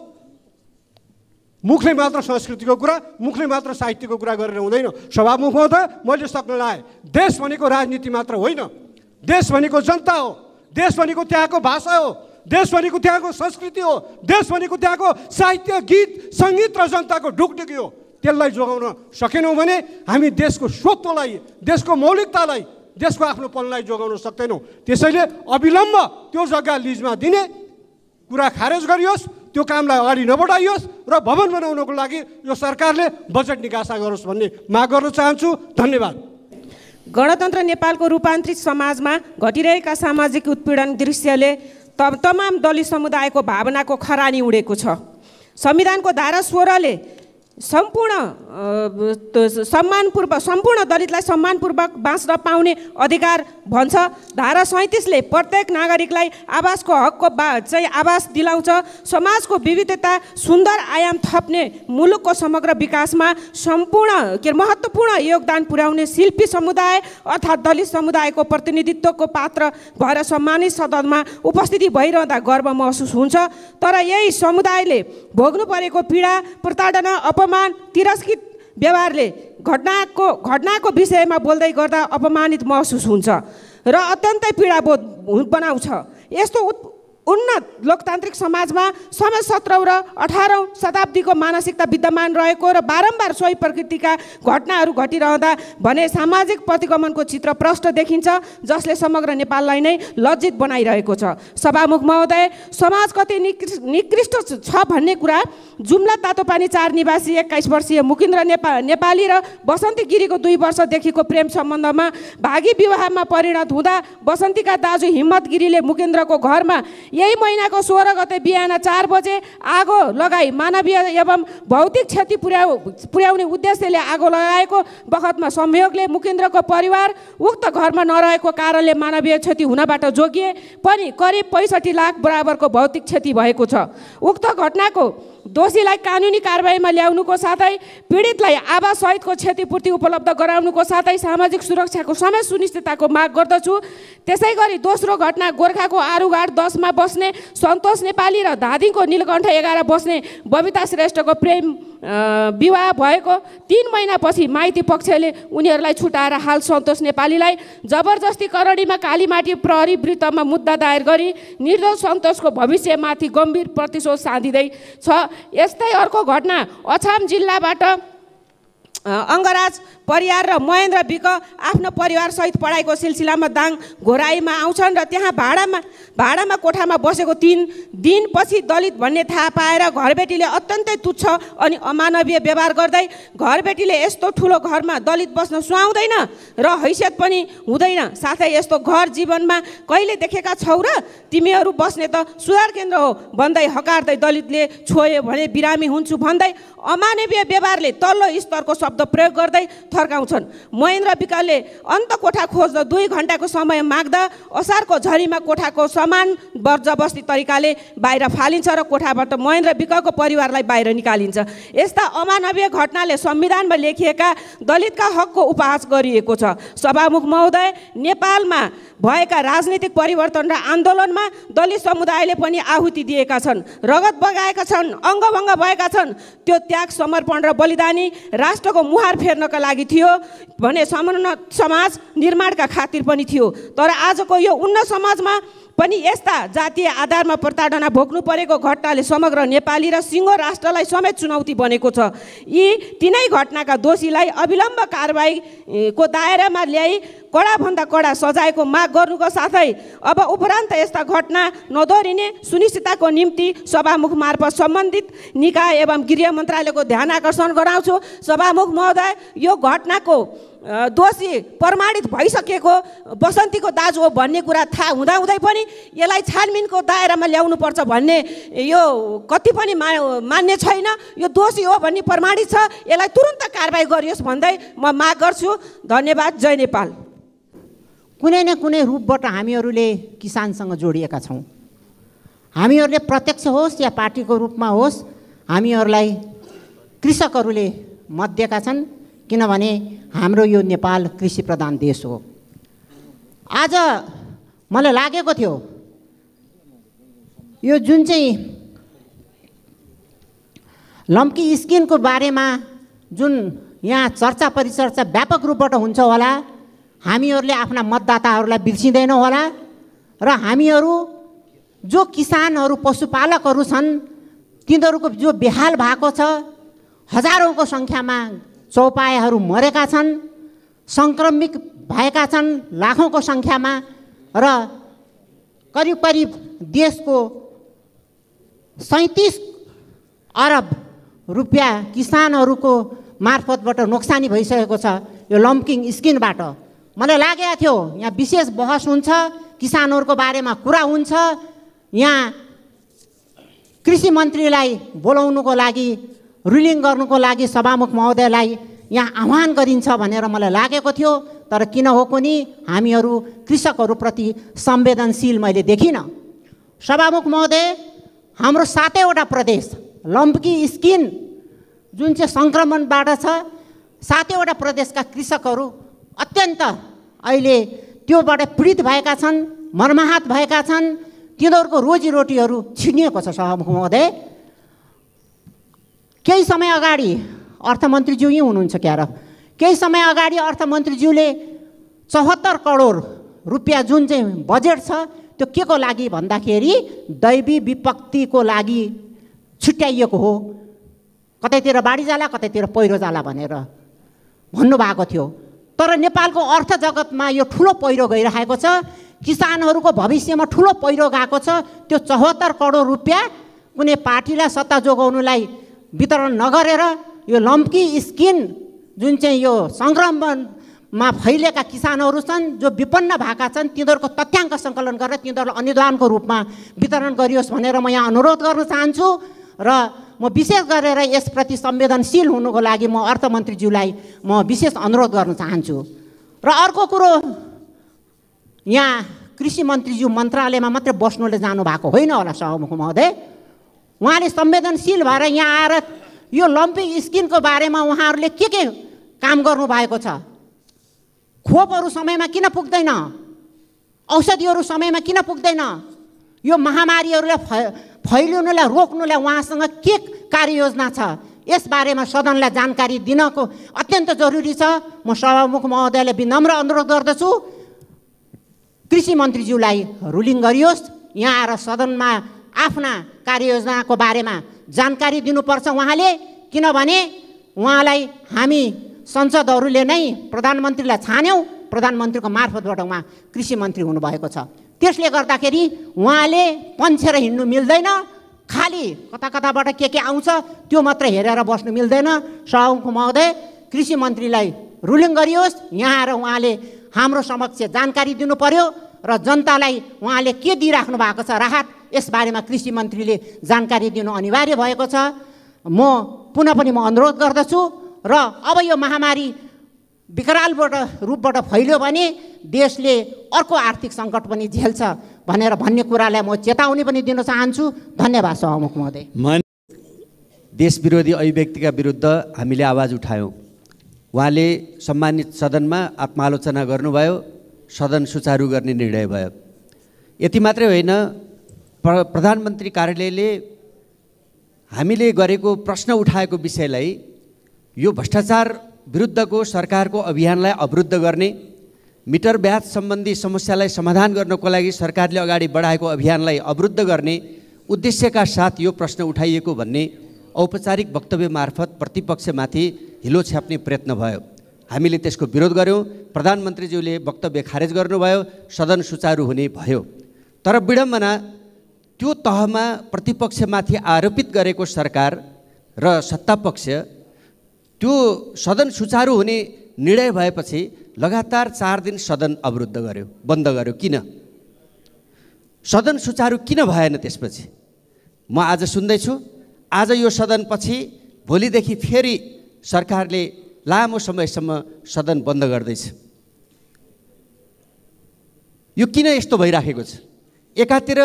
मुखले मात्र संस्कृतिको कुरा मुखले मात्र साहित्यको कुरा गरेर हुँदैन सभामुखमा त मैले सक्न लाएँ देश भनेको राजनीति मात्र होइन देश भनेको जनता हो देश भनेको त्यहाँको भाषा हो देश भनेको त्यहाँको संस्कृति हो देश भनेको त्यहाँको साहित्य गीत सङ्गीत र जनताको ढुकढुकी हो त्यसलाई जोगाउन सकेनौँ भने हामी देशको स्वत्वलाई देशको मौलिकतालाई देशको आफ्नो आफ्नोपनलाई जोगाउन सक्दैनौँ त्यसैले अविलम्ब त्यो जग्गा लिजमा दिने कुरा खारेज गरियोस् त्यो कामलाई अगाडि नबढाइयोस् र भवन बनाउनको लागि यो सरकारले बजेट निकासा गरोस् भन्ने माग गर्न चाहन्छु धन्यवाद गणतन्त्र नेपालको रूपान्तरित समाजमा घटिरहेका सामाजिक उत्पीडन दृश्यले त तमाम दलित समुदायको भावनाको खरानी उडेको छ संविधानको धारा सोह्रले सम्पूर्ण सम्मानपूर्वक सम्पूर्ण दलितलाई सम्मानपूर्वक बाँच्न पाउने अधिकार भन्छ धारा सैँतिसले प्रत्येक नागरिकलाई आवासको हकको बा चाहिँ आवास दिलाउँछ समाजको विविधता सुन्दर आयाम थप्ने मुलुकको समग्र विकासमा सम्पूर्ण के महत्त्वपूर्ण योगदान पुर्याउने शिल्पी समुदाय अर्थात् दलित समुदायको प्रतिनिधित्वको पात्र भएर सम्मानित सदनमा उपस्थिति भइरहँदा गर्व महसुस हुन्छ तर यही समुदायले भोग्नु परेको पीडा प्रताडना अप अपमान तिरस्कृत व्यवहारले घटनाको घटनाको विषयमा बोल्दै गर्दा अपमानित महसुस हुन्छ र अत्यन्तै पीडाबोध बनाउँछ यस्तो उन्नत लोकतान्त्रिक समाजमा समय सत्रौँ र अठारौँ शताब्दीको मानसिकता विद्यमान रहेको र बारम्बार सोही प्रकृतिका घटनाहरू घटिरहँदा भने सामाजिक प्रतिगमनको चित्र प्रष्ट देखिन्छ जसले समग्र नेपाललाई नै लज्जित बनाइरहेको छ सभामुख महोदय समाज कति निकृष्ट छ भन्ने कुरा जुम्ला तातोपानी चार निवासी एक्काइस वर्षीय मुकिन्द्र नेपाल नेपाली र बसन्ती गिरीको दुई वर्षदेखिको प्रेम सम्बन्धमा भागी विवाहमा परिणत हुँदा बसन्तीका दाजु हिम्मत गिरीले मुकेन्द्रको घरमा यही महिनाको सोह्र गते बिहान चार बजे आगो लगाई मानवीय एवं भौतिक क्षति पुर्याउ पुर्याउने उद्देश्यले आगो लगाएको बखतमा संयोगले मुकेन्द्रको परिवार उक्त घरमा नरहेको कारणले मानवीय क्षति हुनबाट जोगिए पनि करिब पैँसठी लाख बराबरको भौतिक क्षति भएको छ उक्त घटनाको दोषीलाई कानुनी कारवाहीमा ल्याउनुको साथै पीडितलाई आवासहितको क्षतिपूर्ति उपलब्ध गराउनुको साथै सामाजिक सुरक्षाको समय सुनिश्चितताको माग गर्दछु त्यसै गरी दोस्रो घटना गोर्खाको आरुघाट दसमा बस्ने सन्तोष नेपाली र धादिङको नीलकण्ठ एघार बस्ने बबिता श्रेष्ठको प्रेम विवाह भएको तिन महिनापछि माइती पक्षले उनीहरूलाई छुट्याएर हाल सन्तोष नेपालीलाई जबरजस्ती करडीमा कालीमाटी प्रहरी वृत्तमा मुद्दा दायर गरी निर्दोष सन्तोषको भविष्यमाथि गम्भीर प्रतिशोध साधिँदैछ यस्तै अर्को घटना अछाम जिल्लाबाट अङ्गराज परियार र महेन्द्र बिक आफ्नो परिवारसहित पढाइको सिलसिलामा दाङ घोराईमा आउँछन् र त्यहाँ भाडामा भाडामा कोठामा बसेको तिन दिनपछि दलित भन्ने थाहा पाएर घरबेटीले अत्यन्तै तुच्छ अनि अमानवीय व्यवहार गर्दै घरबेटीले यस्तो ठुलो घरमा दलित बस्न सुहाउँदैन र हैसियत पनि हुँदैन साथै यस्तो घर जीवनमा कहिले देखेका छौ र तिमीहरू बस्ने त सुधार केन्द्र हो भन्दै हकार्दै दलितले छोयो भने बिरामी हुन्छु भन्दै अमानवीय व्यवहारले तल्लो स्तरको शब्द प्रयोग गर्दै थर्काउँछन् महेन्द्र विकाले अन्त कोठा खोज्न दुई घन्टाको समय माग्दा असारको झरीमा कोठाको समान बर्जबस्ती तरिकाले बाहिर फालिन्छ र कोठाबाट महेन्द्र विकको परिवारलाई बाहिर निकालिन्छ यस्ता अमानवीय घटनाले संविधानमा लेखिएका दलितका हकको उपहास गरिएको छ सभामुख महोदय नेपालमा भएका राजनीतिक परिवर्तन र आन्दोलनमा दलित समुदायले पनि आहुति दिएका छन् रगत बगाएका छन् अङ्गभङ्ग भएका छन् त्यो त्याग समर्पण र बलिदानी राष्ट्रको मुहार फेर्नका लागि थियो भने समुन्नत समाज निर्माणका खातिर पनि थियो तर आजको यो उन्नत समाजमा पनि यस्ता जातीय आधारमा प्रताडना भोग्नु परेको घटनाले समग्र नेपाली र सिङ्गो राष्ट्रलाई समेत चुनौती बनेको छ यी तिनै घटनाका दोषीलाई अविलम्ब कारवाहीको दायरामा ल्याई कडाभन्दा कडा सजायको माग गर्नुको साथै अब उपरान्त यस्ता घटना नदोहोरिने सुनिश्चितताको निम्ति सभामुख मार्फत सम्बन्धित निकाय एवं गृह मन्त्रालयको ध्यान आकर्षण गराउँछु सभामुख महोदय यो घटनाको दोषी प्रमाणित भइसकेको बसन्तीको दाजु हो भन्ने कुरा थाहा हुँदाहुँदै पनि यसलाई छानबिनको दायरामा ल्याउनुपर्छ भन्ने यो कति पनि मा मान्य छैन यो दोषी हो भन्ने प्रमाणित छ यसलाई तुरन्त कारवाही गरियोस् भन्दै म माग गर्छु धन्यवाद जय नेपाल कुनै न कुनै रूपबाट हामीहरूले किसानसँग जोडिएका छौँ हामीहरूले प्रत्यक्ष होस् या पार्टीको रूपमा होस् हामीहरूलाई कृषकहरूले मत दिएका छन् किनभने हाम्रो यो नेपाल कृषि प्रधान देश हो आज मलाई लागेको थियो यो जुन चाहिँ लम्की स्किनको बारेमा जुन यहाँ चर्चा परिचर्चा व्यापक रूपबाट हुन्छ होला हामीहरूले आफ्ना मतदाताहरूलाई बिर्सिँदैनौँ होला र हामीहरू जो किसानहरू पशुपालकहरू छन् तिनीहरूको जो बेहाल भएको छ हजारौँको सङ्ख्यामा चौपायाहरू मरेका छन् सङ्क्रमित भएका छन् लाखौँको सङ्ख्यामा र करिब करिब देशको सैँतिस अरब रुपियाँ किसानहरूको मार्फतबाट नोक्सानी भइसकेको छ यो लम्किङ स्किनबाट मलाई लागेको थियो यहाँ विशेष बहस हुन्छ किसानहरूको बारेमा कुरा हुन्छ यहाँ कृषि मन्त्रीलाई बोलाउनुको लागि रुलिङ गर्नुको लागि सभामुख महोदयलाई यहाँ आह्वान गरिन्छ भनेर मलाई लागेको थियो तर किन हो पनि हामीहरू कृषकहरूप्रति संवेदनशील मैले देखिनँ सभामुख महोदय हाम्रो सातैवटा प्रदेश लम्की स्किन जुन चाहिँ सङ्क्रमणबाट छ सातैवटा प्रदेशका कृषकहरू अत्यन्त अहिले त्योबाट पीडित भएका छन् मर्माहत भएका छन् तिनीहरूको रोजीरोटीहरू छिनिएको छ सभामुख महोदय केही समय अगाडि अर्थमन्त्रीज्यू यहीँ हुनुहुन्छ क्यार केही समय अगाडि अर्थमन्त्रीज्यूले चौहत्तर करोड रुपियाँ जुन चाहिँ बजेट छ त्यो के को लागि भन्दाखेरि दैवी विपत्तिको लागि छुट्याइएको हो कतैतिर बाढी जाला कतैतिर पहिरो जाला भनेर भन्नुभएको थियो तर नेपालको अर्थ जगतमा यो ठुलो पहिरो गइरहेको छ किसानहरूको भविष्यमा ठुलो पहिरो गएको छ त्यो चौहत्तर करोड रुपियाँ कुनै पार्टीलाई सत्ता जोगाउनुलाई वितरण नगरेर यो लम्की स्किन जुन चाहिँ यो सङ्क्रमणमा फैलिएका किसानहरू छन् जो विपन्न भएका छन् तिनीहरूको तथ्याङ्क सङ्कलन गरेर तिनीहरूलाई अनुदानको रूपमा वितरण गरियोस् भनेर म यहाँ अनुरोध गर्न चाहन्छु र म विशेष गरेर यसप्रति संवेदनशील हुनुको लागि म अर्थमन्त्रीज्यूलाई म विशेष अनुरोध गर्न चाहन्छु र अर्को कुरो यहाँ कृषि मन्त्रीज्यू मन्त्रालयमा मात्रै बस्नुले जानु भएको होइन होला सहमुख महोदय उहाँले संवेदनशील भएर यहाँ आएर यो लम्पिङ स्किनको बारेमा उहाँहरूले के के काम गर्नुभएको छ खोपहरू समयमा किन पुग्दैन औषधिहरू समयमा किन पुग्दैन यो महामारीहरूलाई फ फैलिनुलाई रोक्नुलाई उहाँसँग के कार्ययोजना छ यसबारेमा सदनलाई जानकारी दिनको अत्यन्त जरुरी छ म सभामुख महोदयलाई विनम्र अनुरोध गर्दछु कृषि मन्त्रीज्यूलाई रुलिङ गरियोस् यहाँ आएर सदनमा आफ्ना कार्ययोजनाको बारेमा जानकारी दिनुपर्छ उहाँले किनभने उहाँलाई हामी संसदहरूले नै प्रधानमन्त्रीलाई छान्यौँ प्रधानमन्त्रीको मार्फतबाट उहाँ कृषि मन्त्री हुनुभएको छ त्यसले गर्दाखेरि उहाँले पन्छेर हिँड्नु मिल्दैन खालि कता कताबाट के के आउँछ त्यो मात्र हेरेर बस्नु मिल्दैन सहको महोदय कृषि मन्त्रीलाई रुलिङ गरियोस् यहाँ आएर उहाँले हाम्रो समक्ष जानकारी दिनु पर्यो र जनतालाई उहाँले के दिइराख्नु भएको छ राहत यसबारेमा कृषि मन्त्रीले जानकारी दिनु अनिवार्य भएको छ म पुनः पनि म अनुरोध गर्दछु र अब यो महामारी विकरालबाट रूपबाट फैल्यो भने देशले अर्को आर्थिक सङ्कट पनि झेल्छ भनेर भन्ने कुरालाई म चेतावनी पनि दिन चाहन्छु धन्यवाद सहमुख महोदय देश विरोधी अभिव्यक्तिका विरुद्ध हामीले आवाज उठायौँ उहाँले सम्मानित सदनमा आत्मालोचना गर्नुभयो सदन सुचारू गर्ने निर्णय भयो यति मात्रै होइन प्र प्रधानमन्त्री कार्यालयले हामीले गरेको प्रश्न उठाएको विषयलाई यो भ्रष्टाचार विरुद्धको सरकारको अभियानलाई अवरुद्ध गर्ने मिटर ब्याज सम्बन्धी समस्यालाई समाधान गर्नको लागि सरकारले अगाडि बढाएको अभियानलाई अवरुद्ध गर्ने उद्देश्यका साथ यो प्रश्न उठाइएको भन्ने औपचारिक वक्तव्य मार्फत प्रतिपक्षमाथि हिलो छ्याप्ने प्रयत्न भयो हामीले त्यसको विरोध गऱ्यौँ प्रधानमन्त्रीज्यूले वक्तव्य खारेज गर्नुभयो सदन सुचारू हुने भयो तर विडम्बना त्यो तहमा प्रतिपक्षमाथि आरोपित गरेको सरकार र सत्तापक्ष त्यो सदन सुचारू हुने निर्णय भएपछि लगातार चार दिन सदन अवरुद्ध गर्यो बन्द गर्यो किन सदन सुचारू किन भएन त्यसपछि म आज सुन्दैछु आज यो सदनपछि भोलिदेखि फेरि सरकारले लामो समयसम्म सदन बन्द गर्दैछ यो किन यस्तो भइराखेको छ एकातिर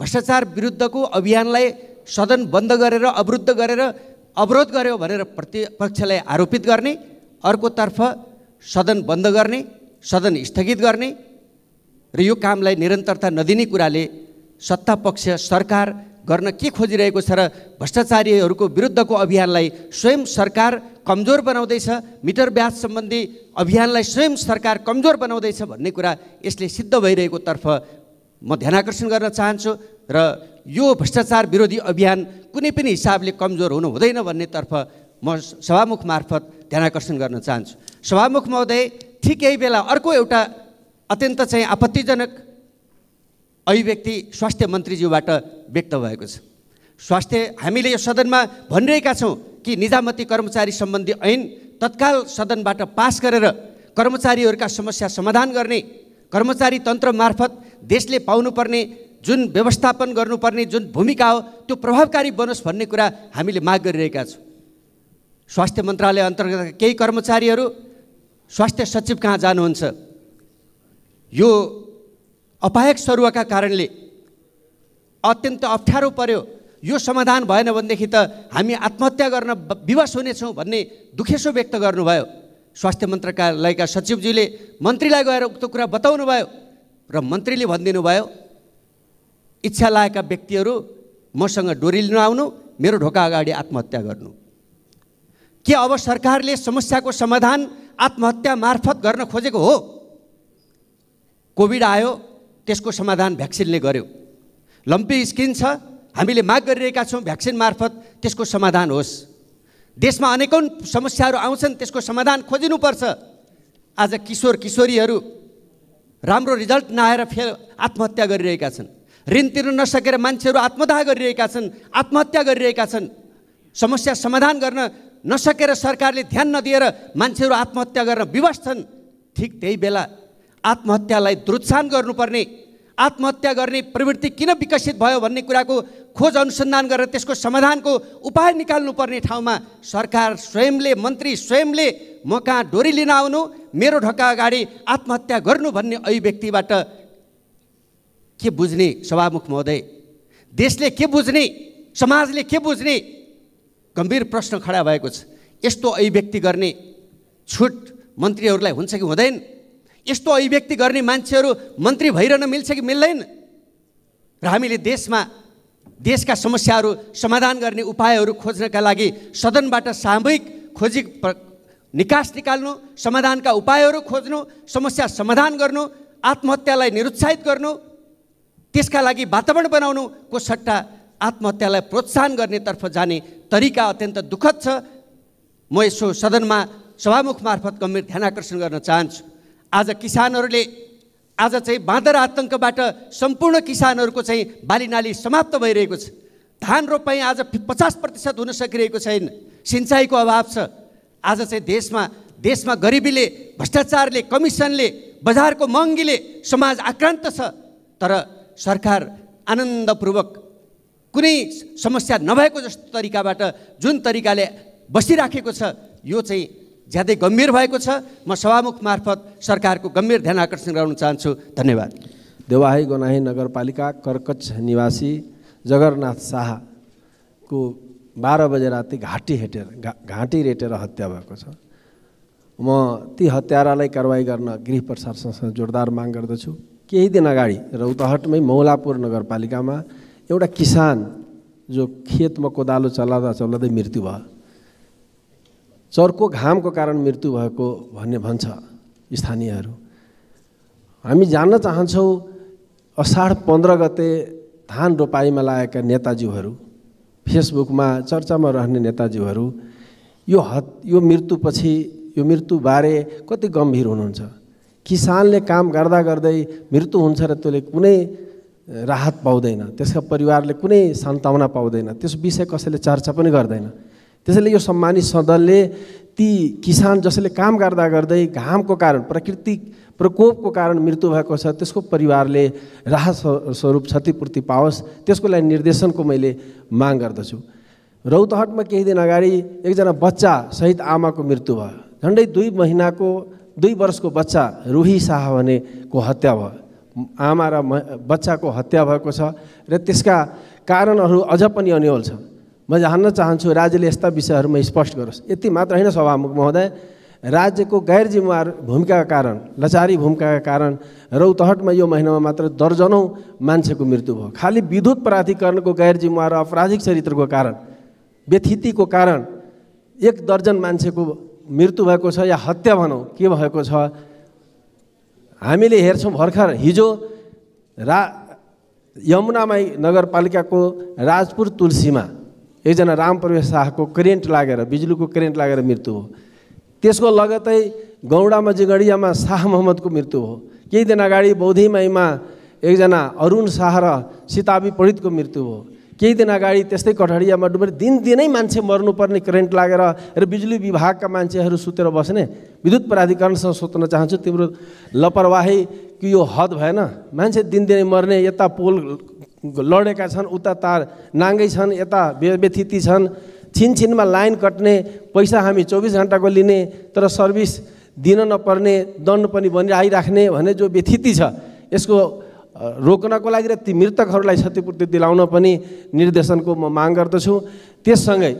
भ्रष्टाचार विरुद्धको अभियानलाई सदन बन्द गरेर अवरुद्ध गरेर अवरोध गर्यो भनेर प्रतिपक्षलाई आरोपित गर्ने अर्कोतर्फ सदन बन्द गर्ने सदन स्थगित गर्ने र यो कामलाई निरन्तरता नदिने कुराले सत्ता पक्ष सरकार गर्न के खोजिरहेको छ र भ्रष्टाचारीहरूको विरुद्धको अभियानलाई स्वयं सरकार कमजोर बनाउँदैछ मिटर ब्याज सम्बन्धी अभियानलाई स्वयं सरकार कमजोर बनाउँदैछ भन्ने कुरा यसले सिद्ध भइरहेको तर्फ म ध्यान आकर्षण गर्न चाहन्छु र यो भ्रष्टाचार विरोधी अभियान कुनै पनि हिसाबले कमजोर हुनु हुँदैन भन्नेतर्फ म सभामुख मार्फत ध्यान आकर्षण गर्न चाहन्छु सभामुख महोदय ठिक यही बेला अर्को एउटा अत्यन्त चाहिँ आपत्तिजनक अभिव्यक्ति स्वास्थ्य मन्त्रीज्यूबाट व्यक्त भएको छ स्वास्थ्य हामीले यो सदनमा भनिरहेका छौँ कि निजामती कर्मचारी सम्बन्धी ऐन तत्काल सदनबाट पास गरेर कर्मचारीहरूका समस्या समाधान गर्ने कर्मचारी तन्त्र मार्फत देशले पाउनुपर्ने जुन व्यवस्थापन गर्नुपर्ने जुन भूमिका हो त्यो प्रभावकारी बनोस् भन्ने कुरा हामीले माग गरिरहेका छौँ स्वास्थ्य मन्त्रालय अन्तर्गतका केही कर्मचारीहरू स्वास्थ्य सचिव कहाँ जानुहुन्छ यो अपायक स्वरूपका कारणले अत्यन्त अप्ठ्यारो पर्यो यो समाधान भएन भनेदेखि त हामी आत्महत्या गर्न विवश हुनेछौँ भन्ने दुखेसो व्यक्त गर्नुभयो स्वास्थ्य मन्त्रालयका सचिवज्यूले मन्त्रीलाई गएर उक्त कुरा बताउनु भयो र मन्त्रीले भनिदिनु भयो इच्छा लागेका व्यक्तिहरू मसँग डोरी लिन आउनु मेरो ढोका अगाडि आत्महत्या गर्नु के अब सरकारले समस्याको समाधान आत्महत्या मार्फत गर्न खोजेको हो कोभिड आयो त्यसको समाधान भ्याक्सिनले गर्यो लम्पी स्किन छ हामीले माग गरिरहेका छौँ भ्याक्सिन मार्फत त्यसको समाधान होस् देशमा अनेकौँ समस्याहरू आउँछन् त्यसको समाधान खोजिनुपर्छ आज किशोर किशोरीहरू राम्रो रिजल्ट नआएर फेल आत्महत्या गरिरहेका छन् ऋण तिर्न नसकेर मान्छेहरू आत्मदाह गरिरहेका छन् आत्महत्या गरिरहेका छन् समस्या समाधान गर्न नसकेर सरकारले ध्यान नदिएर मान्छेहरू आत्महत्या गर्न विवश छन् ठिक त्यही बेला आत्महत्यालाई दुत्साहन गर्नुपर्ने आत्महत्या गर्ने प्रवृत्ति किन विकसित भयो भन्ने कुराको खोज अनुसन्धान गरेर त्यसको समाधानको उपाय निकाल्नुपर्ने ठाउँमा सरकार स्वयंले मन्त्री स्वयंले म कहाँ डोरी लिन आउनु मेरो ढक्का अगाडि आत्महत्या गर्नु भन्ने अभिव्यक्तिबाट के बुझ्ने सभामुख महोदय देशले के बुझ्ने समाजले के बुझ्ने गम्भीर प्रश्न खडा भएको छ यस्तो अभिव्यक्ति गर्ने छुट मन्त्रीहरूलाई हुन्छ कि हुँदैन यस्तो अभिव्यक्ति गर्ने मान्छेहरू मन्त्री भइरहन मिल्छ कि मिल्दैन र हामीले देशमा देशका समस्याहरू समाधान गर्ने उपायहरू खोज्नका लागि सदनबाट सामूहिक खोजी निकास निकाल्नु समाधानका उपायहरू खोज्नु समस्या समाधान गर्नु आत्महत्यालाई निरुत्साहित गर्नु त्यसका लागि वातावरण बनाउनुको सट्टा आत्महत्यालाई प्रोत्साहन गर्नेतर्फ जाने तरिका अत्यन्त दुःखद छ म यसो सदनमा सभामुख मार्फत गम्भीर ध्यान आकर्षण गर्न चाहन्छु आज किसानहरूले आज चाहिँ बाँदर आतङ्कबाट सम्पूर्ण किसानहरूको चाहिँ बाली नाली समाप्त भइरहेको छ धान रोपाइँ आज पचास प्रतिशत हुन सकिरहेको छैन सिँचाइको अभाव छ आज चाहिँ देशमा देशमा गरिबीले भ्रष्टाचारले कमिसनले बजारको महँगीले समाज आक्रान्त छ तर सरकार आनन्दपूर्वक कुनै समस्या नभएको जस्तो तरिकाबाट जुन तरिकाले बसिराखेको छ यो चाहिँ ज्यादै गम्भीर भएको छ म सभामुख मार्फत सरकारको गम्भीर ध्यान आकर्षण गराउन चाहन्छु धन्यवाद देवाही गोनाही नगरपालिका कर्कच निवासी जगन्नाथ शाहको बाह्र बजे राति घाँटी हेटेर घा घाँटी रेटेर हत्या भएको छ म ती हत्यारालाई कारवाही गर्न गृह प्रशासनसँग जोरदार माग गर्दछु केही दिन अगाडि रौतहटमै मौलापुर नगरपालिकामा एउटा किसान जो खेतमा कोदालो चलाउँदा चलाउँदै मृत्यु भयो चर्को घामको कारण मृत्यु भएको भन्ने भन्छ स्थानीयहरू हामी जान्न चाहन्छौँ असाढ पन्ध्र गते धान रोपाइमा लागेका नेताजीहरू फेसबुकमा चर्चामा रहने नेताजीहरू यो हत यो मृत्युपछि यो मृत्युबारे कति गम्भीर हुनुहुन्छ किसानले काम गर्दा गर्दै मृत्यु हुन्छ र त्यसले कुनै राहत पाउँदैन त्यसका परिवारले कुनै सान्तावना पाउँदैन त्यस विषय कसैले चर्चा पनि गर्दैन त्यसैले यो सम्मानित सदनले ती किसान जसले काम गर्दा गर्दै घामको कारण प्राकृतिक प्रकोपको कारण मृत्यु भएको छ त्यसको परिवारले राहत स्वरूप क्षतिपूर्ति पाओस् त्यसको लागि निर्देशनको मैले माग गर्दछु रौतहटमा केही दिन अगाडि एकजना बच्चा सहित आमाको मृत्यु भयो झन्डै दुई महिनाको दुई वर्षको बच्चा रुही शाह भनेको हत्या भयो आमा र बच्चाको हत्या भएको छ र त्यसका कारणहरू अझ पनि अन्यल छन् म जान्न चाहन्छु राज्यले यस्ता विषयहरूमा स्पष्ट गरोस् यति मात्र होइन सभामुख महोदय राज्यको गैर जिम्मेवार भूमिकाका कारण लचारी भूमिकाका कारण रौतहटमा यो महिनामा मात्र दर्जनौँ मान्छेको मृत्यु भयो खालि विद्युत प्राधिकरणको गैर जिम्मेवार अपराधिक चरित्रको कारण व्यथितिको कारण एक दर्जन मान्छेको मृत्यु भएको छ या हत्या भनौँ के भएको छ हामीले हेर्छौँ भर्खर हिजो रा यमुनामाई नगरपालिकाको राजपुर तुलसीमा एकजना रामप्रवेश शाहको करेन्ट लागेर बिजुलीको करेन्ट लागेर मृत्यु हो त्यसको लगतै गौडामा जिगडियामा शाह मोहम्मदको मृत्यु हो केही दिन अगाडि बौद्धिमाईमा एकजना अरुण शाह र सिताबी पण्डितको मृत्यु हो केही दिन अगाडि त्यस्तै कठडियामा डुबेर दिनदिनै मान्छे मर्नुपर्ने करेन्ट लागेर र बिजुली विभागका मान्छेहरू सुतेर बस्ने विद्युत प्राधिकरणसँग सोध्न चाहन्छु तिम्रो लापरवाही कि यो हद भएन मान्छे दिनदिनै मर्ने यता पोल लडेका छन् उता तार नाङ्गै छन् यता व्यथिति छन् छिनछिनमा लाइन कट्ने पैसा हामी चौबिस घन्टाको लिने तर सर्भिस दिन नपर्ने दण्ड पनि बनि आइराख्ने भने जो व्यथिति छ यसको रोक्नको लागि र ती मृतकहरूलाई क्षतिपूर्ति दिलाउन पनि निर्देशनको म माग गर्दछु त्यससँगै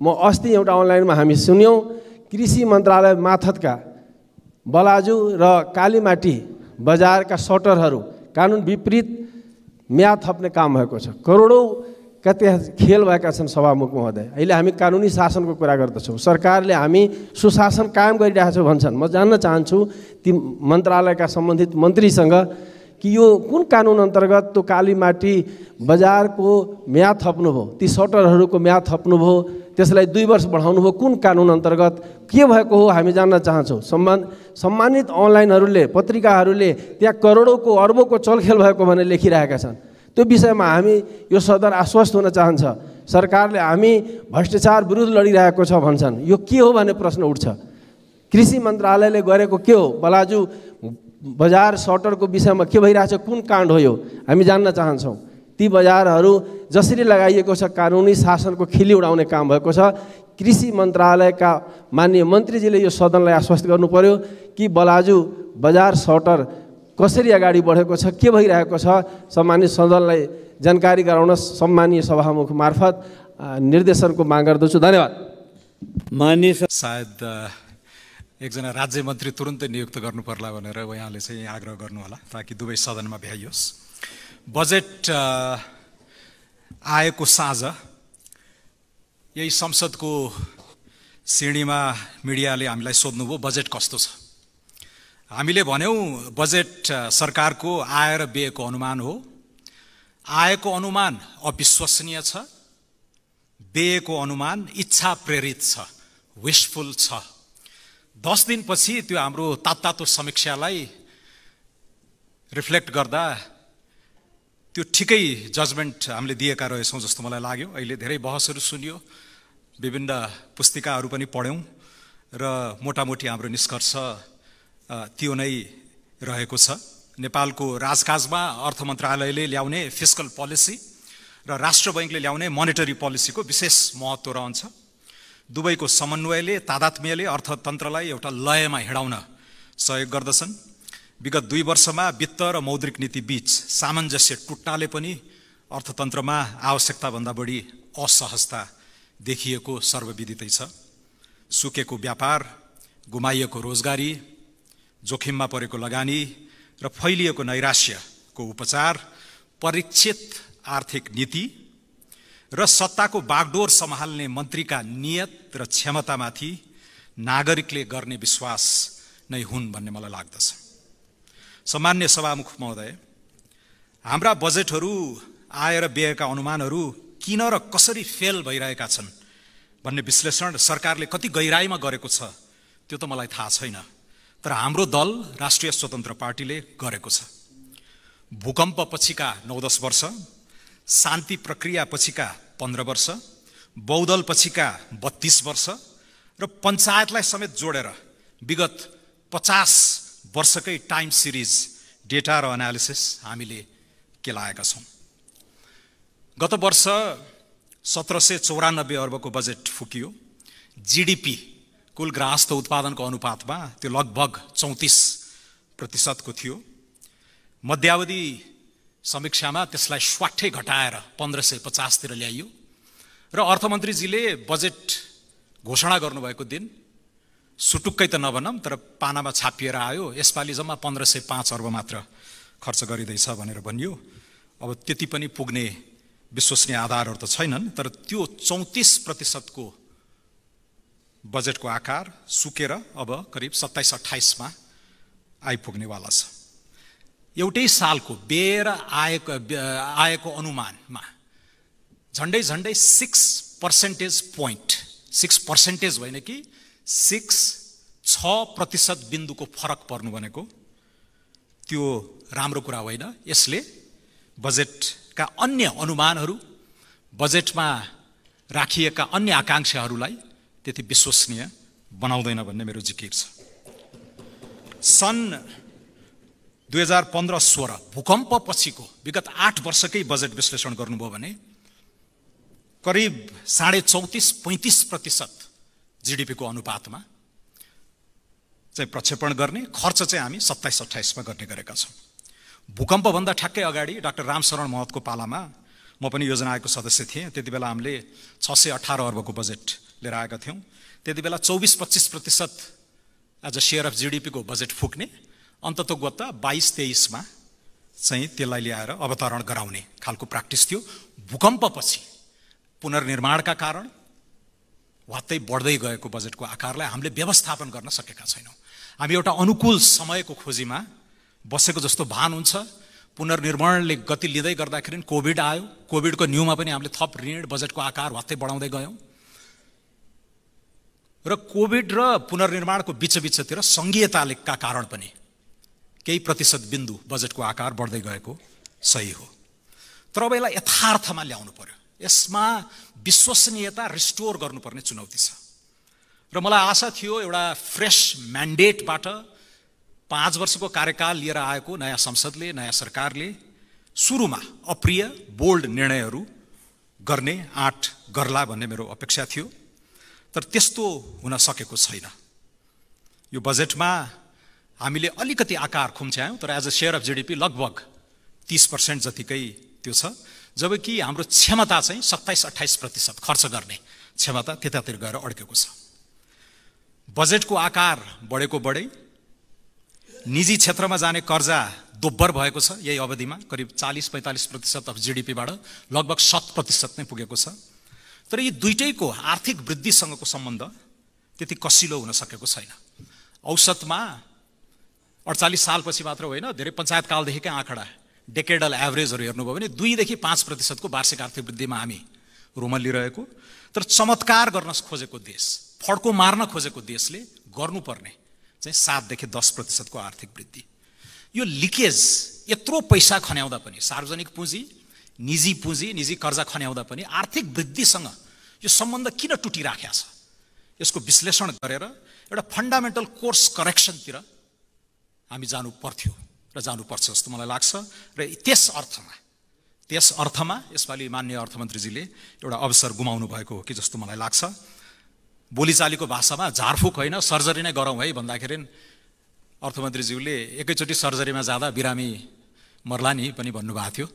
म अस्ति एउटा अनलाइनमा हामी सुन्यौँ कृषि मन्त्रालय माथतका बलाजु र कालीमाटी बजारका सटरहरू कानुन विपरीत म्याद थप्ने काम भएको छ करोडौँ कति खेल भएका छन् सभामुख महोदय अहिले हामी कानुनी शासनको कुरा गर्दछौँ सरकारले हामी सुशासन कायम गरिरहेछौँ भन्छन् म जान्न चाहन्छु ती मन्त्रालयका सम्बन्धित मन्त्रीसँग कि यो कुन कानुन अन्तर्गत त्यो कालीमाटी बजारको म्या थप्नुभयो ती सटरहरूको म्या थप्नुभयो त्यसलाई दुई वर्ष बढाउनु भयो कुन कानुन अन्तर्गत के भएको हो हामी जान्न चाहन्छौँ सम्मान सम्मानित अनलाइनहरूले पत्रिकाहरूले त्यहाँ करोडौँको अर्बौँको चलखेल भएको भने लेखिरहेका छन् त्यो विषयमा हामी यो सदन आश्वस्त हुन चाहन्छ सरकारले हामी भ्रष्टाचार विरुद्ध लडिरहेको छ भन्छन् यो के हो भन्ने प्रश्न उठ्छ कृषि मन्त्रालयले गरेको के हो बलाजु बजार सर्टरको विषयमा के भइरहेछ कुन काण्ड हो यो हामी जान्न चाहन्छौँ ती बजारहरू जसरी लगाइएको छ कानुनी शासनको खिली उडाउने काम भएको छ कृषि मन्त्रालयका मान्य मन्त्रीजीले यो सदनलाई आश्वस्त गर्नु पर्यो कि बलाजु बजार सर्टर कसरी अगाडि बढेको छ के भइरहेको छ सम्मानित सदनलाई जानकारी गराउन सम्मानीय सभामुख मार्फत निर्देशनको माग गर्दछु धन्यवाद मान्य सायद एकजना राज्य मन्त्री तुरुन्तै नियुक्त गर्नु पर्ला भनेर उहाँले चाहिँ आग्रह गर्नुहोला ताकि दुवै सदनमा भ्याइयोस् बजेट आएको साँझ यही संसदको श्रेणीमा मिडियाले हामीलाई सोध्नुभयो बजेट कस्तो छ हामीले भन्यौँ बजेट सरकारको आय र व्ययको अनुमान हो आयको अनुमान अविश्वसनीय छ व्ययको अनुमान इच्छा प्रेरित छ विसफुल छ दस दिनपछि त्यो हाम्रो तात्तातो समीक्षालाई रिफ्लेक्ट गर्दा त्यो ठिकै जजमेन्ट हामीले दिएका रहेछौँ जस्तो मलाई लाग्यो अहिले धेरै बहसहरू सुनियो विभिन्न पुस्तिकाहरू पनि पढ्यौँ र मोटामोटी हाम्रो निष्कर्ष त्यो नै रहेको छ नेपालको राजकाजमा अर्थ मन्त्रालयले ल्याउने फिस्कल पोलिसी र राष्ट्र बैङ्कले ल्याउने मोनिटरी पोलिसीको विशेष महत्त्व रहन्छ दुवैको समन्वयले तादात्म्यले अर्थतन्त्रलाई एउटा लयमा हिँडाउन सहयोग गर्दछन् विगत दुई वर्षमा वित्त र मौद्रिक नीति बीच सामञ्जस्य टुट्नाले पनि अर्थतन्त्रमा आवश्यकताभन्दा बढी असहजता देखिएको सर्वविदितै छ सुकेको व्यापार गुमाइएको रोजगारी जोखिममा परेको लगानी र फैलिएको नैराश्यको उपचार परीक्षित आर्थिक नीति र सत्ताको बागडोर सम्हाल्ने मन्त्रीका नियत र क्षमतामाथि नागरिकले गर्ने विश्वास नै हुन् भन्ने मलाई लाग्दछ सामान्य सभामुख महोदय हाम्रा बजेटहरू आएर व्ययका अनुमानहरू किन र कसरी फेल भइरहेका छन् भन्ने विश्लेषण सरकारले कति गहिराइमा गरेको छ त्यो त मलाई थाहा छैन तर हाम्रो दल राष्ट्रिय स्वतन्त्र पार्टीले गरेको छ भूकम्पपछिका नौ दस वर्ष शान्ति प्रक्रियापछिका पन्ध्र वर्ष बौद्धल पछिका बत्तिस वर्ष र पञ्चायतलाई समेत जोडेर विगत पचास वर्षकै टाइम सिरिज डेटा र एनालिसिस हामीले केलाएका छौँ गत वर्ष सत्र सय चौरानब्बे अर्बको बजेट फुकियो जिडिपी कुल ग्राहस्थ उत्पादनको अनुपातमा त्यो लगभग चौतिस प्रतिशतको थियो मध्यावधि समीक्षामा त्यसलाई स्वाट्ठै घटाएर पन्ध्र सय पचासतिर ल्याइयो र अर्थमन्त्रीजीले बजेट घोषणा गर्नुभएको दिन सुटुक्कै त नभनौँ तर पानामा छापिएर आयो यसपालि जम्मा पन्ध्र सय पाँच अर्ब मात्र खर्च गरिँदैछ भनेर भनियो अब त्यति पनि पुग्ने विश्वसनीय आधारहरू त छैनन् तर त्यो चौतिस प्रतिशतको बजेटको आकार सुकेर अब करिब सत्ताइस अट्ठाइसमा आइपुग्नेवाला छ एउटै सालको बेर आएको आएको अनुमानमा झन्डै झन्डै six percentage point six percentage होइन कि सिक्स छ प्रतिशत बिन्दुको फरक पर्नु भनेको त्यो राम्रो कुरा होइन यसले बजेटका अन्य अनुमानहरू बजेटमा राखिएका अन्य आकाङ्क्षाहरूलाई त्यति विश्वसनीय बनाउँदैन भन्ने मेरो जिकिर छ सन् दुई हजार पन्ध्र सोह्र भूकम्पपछिको विगत आठ वर्षकै बजेट विश्लेषण गर्नुभयो भने करिब साढे चौतिस पैँतिस प्रतिशत जिडिपीको अनुपातमा चाहिँ प्रक्षेपण गर्ने खर्च चाहिँ हामी सत्ताइस अट्ठाइसमा गर्ने गरेका छौँ भूकम्पभन्दा ठ्याक्कै अगाडि डाक्टर रामशरण महतको पालामा म पनि योजना आयोगको सदस्य थिएँ त्यति बेला हामीले छ सय अठार अर्बको बजेट लिएर आएका थियौँ त्यति बेला चौबिस पच्चिस प्रतिशत एज अ सेयर अफ जिडिपीको बजेट फुक्ने अन्तत गत बाइस तेइसमा चाहिँ त्यसलाई ल्याएर अवतरण गराउने खालको प्र्याक्टिस थियो भूकम्पपछि पुनर्निर्माणका कारण वात्तै बढ्दै गएको बजेटको आकारलाई हामीले व्यवस्थापन गर्न सकेका छैनौँ हामी एउटा अनुकूल समयको खोजीमा बसेको जस्तो भान हुन्छ पुनर्निर्माणले गति लिँदै गर्दाखेरि कोभिड आयो कोभिडको न्युमा पनि हामीले थप ऋण बजेटको आकार वात्तै बढाउँदै गयौँ र कोभिड र पुनर्निर्माणको बिचबिचतिर सङ्घीयतालेका कारण पनि केही प्रतिशत बिन्दु बजेटको आकार बढ्दै गएको सही हो तर अब यसलाई यथार्थमा ल्याउनु पर्यो यसमा विश्वसनीयता रिस्टोर गर्नुपर्ने चुनौती छ र मलाई आशा थियो एउटा फ्रेस म्यान्डेटबाट पाँच वर्षको कार्यकाल लिएर आएको नयाँ संसदले नयाँ सरकारले सुरुमा अप्रिय बोल्ड निर्णयहरू गर्ने आँट गर्ला भन्ने मेरो अपेक्षा थियो तर त्यस्तो हुन सकेको छैन यो बजेटमा हामीले अलिकति आकार खुम्च्यायौँ तर as a share of GDP लगभग तिस पर्सेन्ट जतिकै त्यो छ जबकि हाम्रो क्षमता चाहिँ सत्ताइस अठाइस प्रतिशत खर्च गर्ने क्षमता त्यतातिर गएर अड्केको छ बजेटको आकार बढेको बढै निजी क्षेत्रमा जाने कर्जा दोब्बर भएको छ यही अवधिमा करिब चालिस पैँतालिस प्रतिशत अफ जिडिपीबाट लगभग शत प्रतिशत नै पुगेको छ तर यी दुइटैको आर्थिक वृद्धिसँगको सम्बन्ध त्यति कसिलो हुन सकेको छैन औसतमा अडचालिस सालपछि मात्र होइन धेरै कालदेखिकै आँकडा डेकेडल एभरेजहरू हेर्नुभयो भने दुईदेखि पाँच प्रतिशतको वार्षिक आर्थिक वृद्धिमा हामी लिइरहेको तर चमत्कार गर्न खोजेको देश फड्को मार्न खोजेको देशले गर्नुपर्ने चाहिँ सातदेखि दस प्रतिशतको आर्थिक वृद्धि यो लिकेज यत्रो पैसा खन्याउँदा पनि सार्वजनिक पुँजी निजी पुँजी निजी कर्जा खन्याउँदा पनि आर्थिक वृद्धिसँग यो सम्बन्ध किन टुटिराखेको छ यसको विश्लेषण गरेर एउटा फन्डामेन्टल कोर्स करेक्सनतिर हामी जानु पर्थ्यो र जानुपर्छ जस्तो मलाई लाग्छ र त्यस अर्थमा त्यस अर्थमा यसपालि मान्य अर्थमन्त्रीजीले एउटा अवसर गुमाउनु भएको हो कि जस्तो मलाई लाग्छ बोलीचालीको भाषामा झारफुक होइन सर्जरी नै गरौँ है भन्दाखेरि अर्थमन्त्रीज्यूले एकैचोटि सर्जरीमा जाँदा बिरामी मर्ला नि पनि भन्नुभएको थियो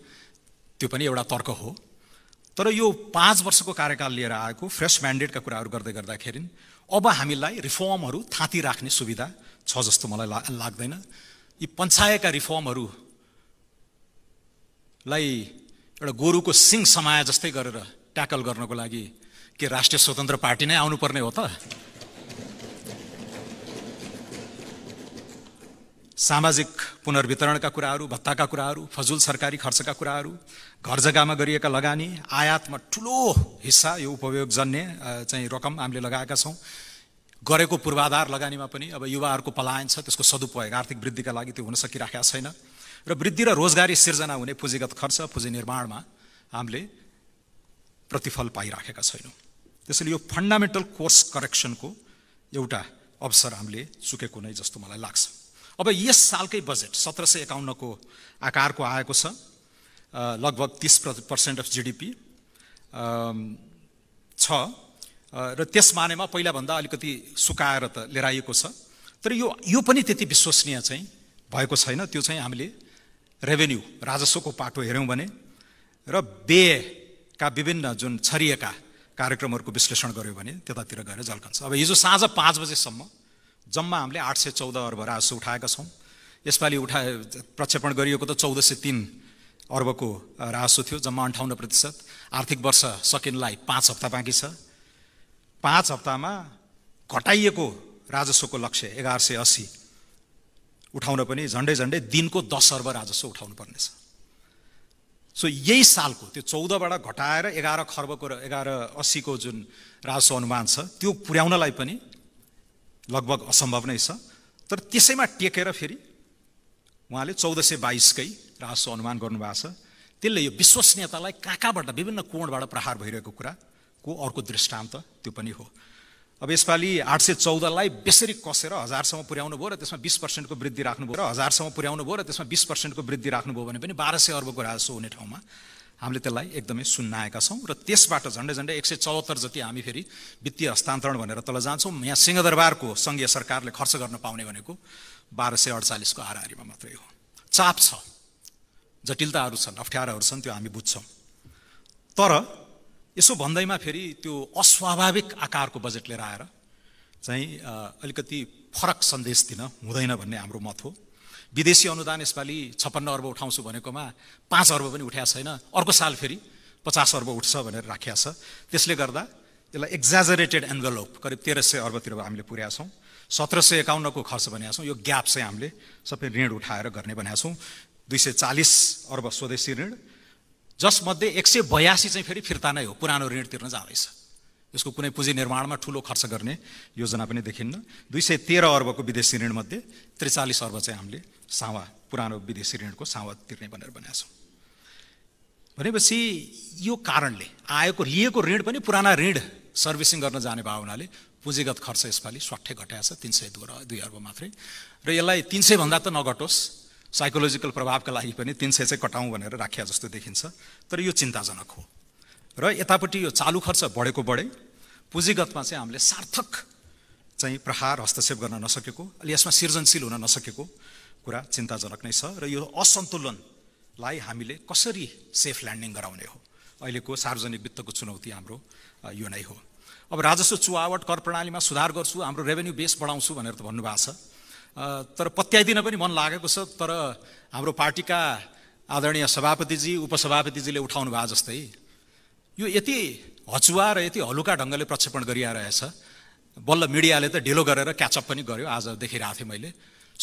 त्यो पनि एउटा तर्क हो तर यो पाँच वर्षको कार्यकाल लिएर आएको फ्रेस म्यान्डेटका कुराहरू गर्दै गर्दाखेरि अब हामीलाई रिफर्महरू थाँती राख्ने सुविधा छ जस्तो मलाई ला लाग्दैन यी पञ्चायतका रिफर्महरूलाई एउटा गोरुको सिङ समाय जस्तै गरेर ट्याकल गर्नको लागि के राष्ट्रिय स्वतन्त्र पार्टी नै आउनुपर्ने हो त सामाजिक पुनर्वितरणका कुराहरू भत्ताका कुराहरू फजुल सरकारी खर्चका कुराहरू घर जग्गामा गरिएका लगानी आयातमा ठुलो हिस्सा यो उपयोगजन्य चाहिँ रकम हामीले लगाएका छौँ गरेको पूर्वाधार लगानीमा पनि अब युवाहरूको पलायन छ त्यसको सदुपयोग आर्थिक वृद्धिका लागि त्यो हुन सकिराखेका छैन र वृद्धि र रोजगारी सिर्जना हुने पुँजीगत खर्च पुँजी निर्माणमा हामीले प्रतिफल पाइराखेका छैनौँ त्यसैले यो फन्डामेन्टल कोर्स करेक्सनको एउटा अवसर हामीले चुकेको नै जस्तो मलाई लाग्छ अब यस सालकै बजेट सत्र सय एकाउन्नको आकारको आएको छ लगभग तिस पर्सेन्ट अफ जिडिपी छ र त्यस मानेमा पहिलाभन्दा अलिकति सुकाएर त लिएर आइएको छ तर यो यो पनि त्यति विश्वसनीय चाहिँ भएको छैन त्यो चाहिँ हामीले रेभेन्यू राजस्वको पाटो हेऱ्यौँ भने र बेका विभिन्न जुन छरिएका कार्यक्रमहरूको विश्लेषण गऱ्यो भने त्यतातिर गएर झल्कन्छ अब हिजो साँझ पाँच बजेसम्म जम्मा हामीले आठ सय चौध अर्ब राजस्व उठाएका छौँ यसपालि उठा प्रक्षेपण गरिएको त चौध सय तिन अर्बको राजस्व थियो जम्मा अन्ठाउन्न प्रतिशत आर्थिक वर्ष सकिनलाई पाँच हप्ता बाँकी छ पाँच हप्तामा घटाइएको राजस्वको लक्ष्य एघार सय अस्सी उठाउन पनि झन्डै झन्डै दिनको दस अर्ब राजस्व उठाउनु पर्नेछ सो यही सालको त्यो चौधबाट घटाएर एघार खर्बको र एघार अस्सीको जुन राजस्व अनुमान छ त्यो पुर्याउनलाई पनि लगभग असम्भव नै छ तर त्यसैमा टेकेर फेरि उहाँले चौध सय बाइसकै राजस्व अनुमान गर्नुभएको छ त्यसले यो विश्वसनीयतालाई कहाँ कहाँबाट विभिन्न कोणबाट प्रहार भइरहेको कुराको अर्को दृष्टान्त त्यो पनि हो अब यसपालि आठ सय चौधलाई बेसरी कसेर हजारसम्म पुर्याउनु भयो र त्यसमा बिस पर्सेन्टको वृद्धि राख्नुभयो र हजारसम्म पुर्याउनु भयो र त्यसमा बिस पर्सेन्टको वृद्धि राख्नुभयो भने पनि बाह्र सय अर्बको राजस्व हुने ठाउँमा हामीले त्यसलाई एकदमै सुन्न सुन्नाएका छौँ र त्यसबाट झन्डै झन्डै एक सय चौहत्तर जति हामी फेरि वित्तीय हस्तान्तरण भनेर तल जान्छौँ यहाँ सिंहदरबारको सङ्घीय सरकारले खर्च गर्न पाउने भनेको बाह्र सय अडचालिसको हाराहारीमा मात्रै हो चाप छ जटिलताहरू छन् अप्ठ्याराहरू छन् त्यो हामी बुझ्छौँ तर यसो भन्दैमा फेरि त्यो अस्वाभाविक आकारको बजेट लिएर आएर चाहिँ अलिकति फरक सन्देश दिन हुँदैन भन्ने हाम्रो मत हो विदेशी अनुदान यसपालि छप्पन्न अर्ब उठाउँछु भनेकोमा पाँच अर्ब पनि उठाएको छैन अर्को साल फेरि पचास अर्ब उठ्छ भनेर राखिया छ त्यसले गर्दा यसलाई एक्जाजरेटेड एन्भलोप करिब तेह्र सय अर्बतिर हामीले पुर्याएको छौँ सत्र सय एकाउन्नको खर्च भनेका छौँ यो ग्याप चाहिँ हामीले सबै ऋण उठाएर गर्ने बनाएको छौँ दुई सय चालिस अर्ब स्वदेशी ऋण जसमध्ये एक सय बयासी चाहिँ फेरि फिर्ता नै हो पुरानो ऋण तिर्न जाँदैछ यसको कुनै पुँजी निर्माणमा ठुलो खर्च गर्ने योजना पनि देखिन्न दुई सय तेह्र अर्बको विदेशी ऋणमध्ये त्रिचालिस अर्ब चाहिँ हामीले सावा पुरानो विदेशी ऋणको सावा तिर्ने भनेर बनाएको छौँ भनेपछि यो कारणले आएको लिएको ऋण पनि पुराना ऋण सर्भिसिङ गर्न जाने भावनाले पुँजीगत खर्च यसपालि स्वाट्ठै घटाएको छ तिन सय दुई दुई अर्ब मात्रै र यसलाई तिन सयभन्दा त नघटोस् साइकोलोजिकल प्रभावका लागि पनि तिन सय चाहिँ कटाउँ भनेर राखिया जस्तो देखिन्छ तर यो चिन्ताजनक हो र यतापट्टि यो चालु खर्च बढेको बढे पुँजीगतमा चाहिँ हामीले सार्थक चाहिँ प्रहार हस्तक्षेप गर्न नसकेको अलि यसमा सृजनशील हुन नसकेको कुरा चिन्ताजनक नै छ र यो असन्तुलनलाई हामीले कसरी सेफ ल्यान्डिङ गराउने हो अहिलेको सार्वजनिक वित्तको चुनौती हाम्रो यो नै हो अब राजस्व चुहावट कर प्रणालीमा सुधार गर्छु हाम्रो रेभेन्यू बेस बढाउँछु भनेर त भन्नुभएको छ तर पत्याइदिन पनि मन लागेको छ तर हाम्रो पार्टीका आदरणीय सभापतिजी उपसभापतिजीले उठाउनु भए जस्तै यो यति हचुवा र यति हलुका ढङ्गले प्रक्षेपण गरिआरहेछ बल्ल मिडियाले त ढिलो गरेर क्याचअप पनि गर्यो आज देखिरहेको थिएँ मैले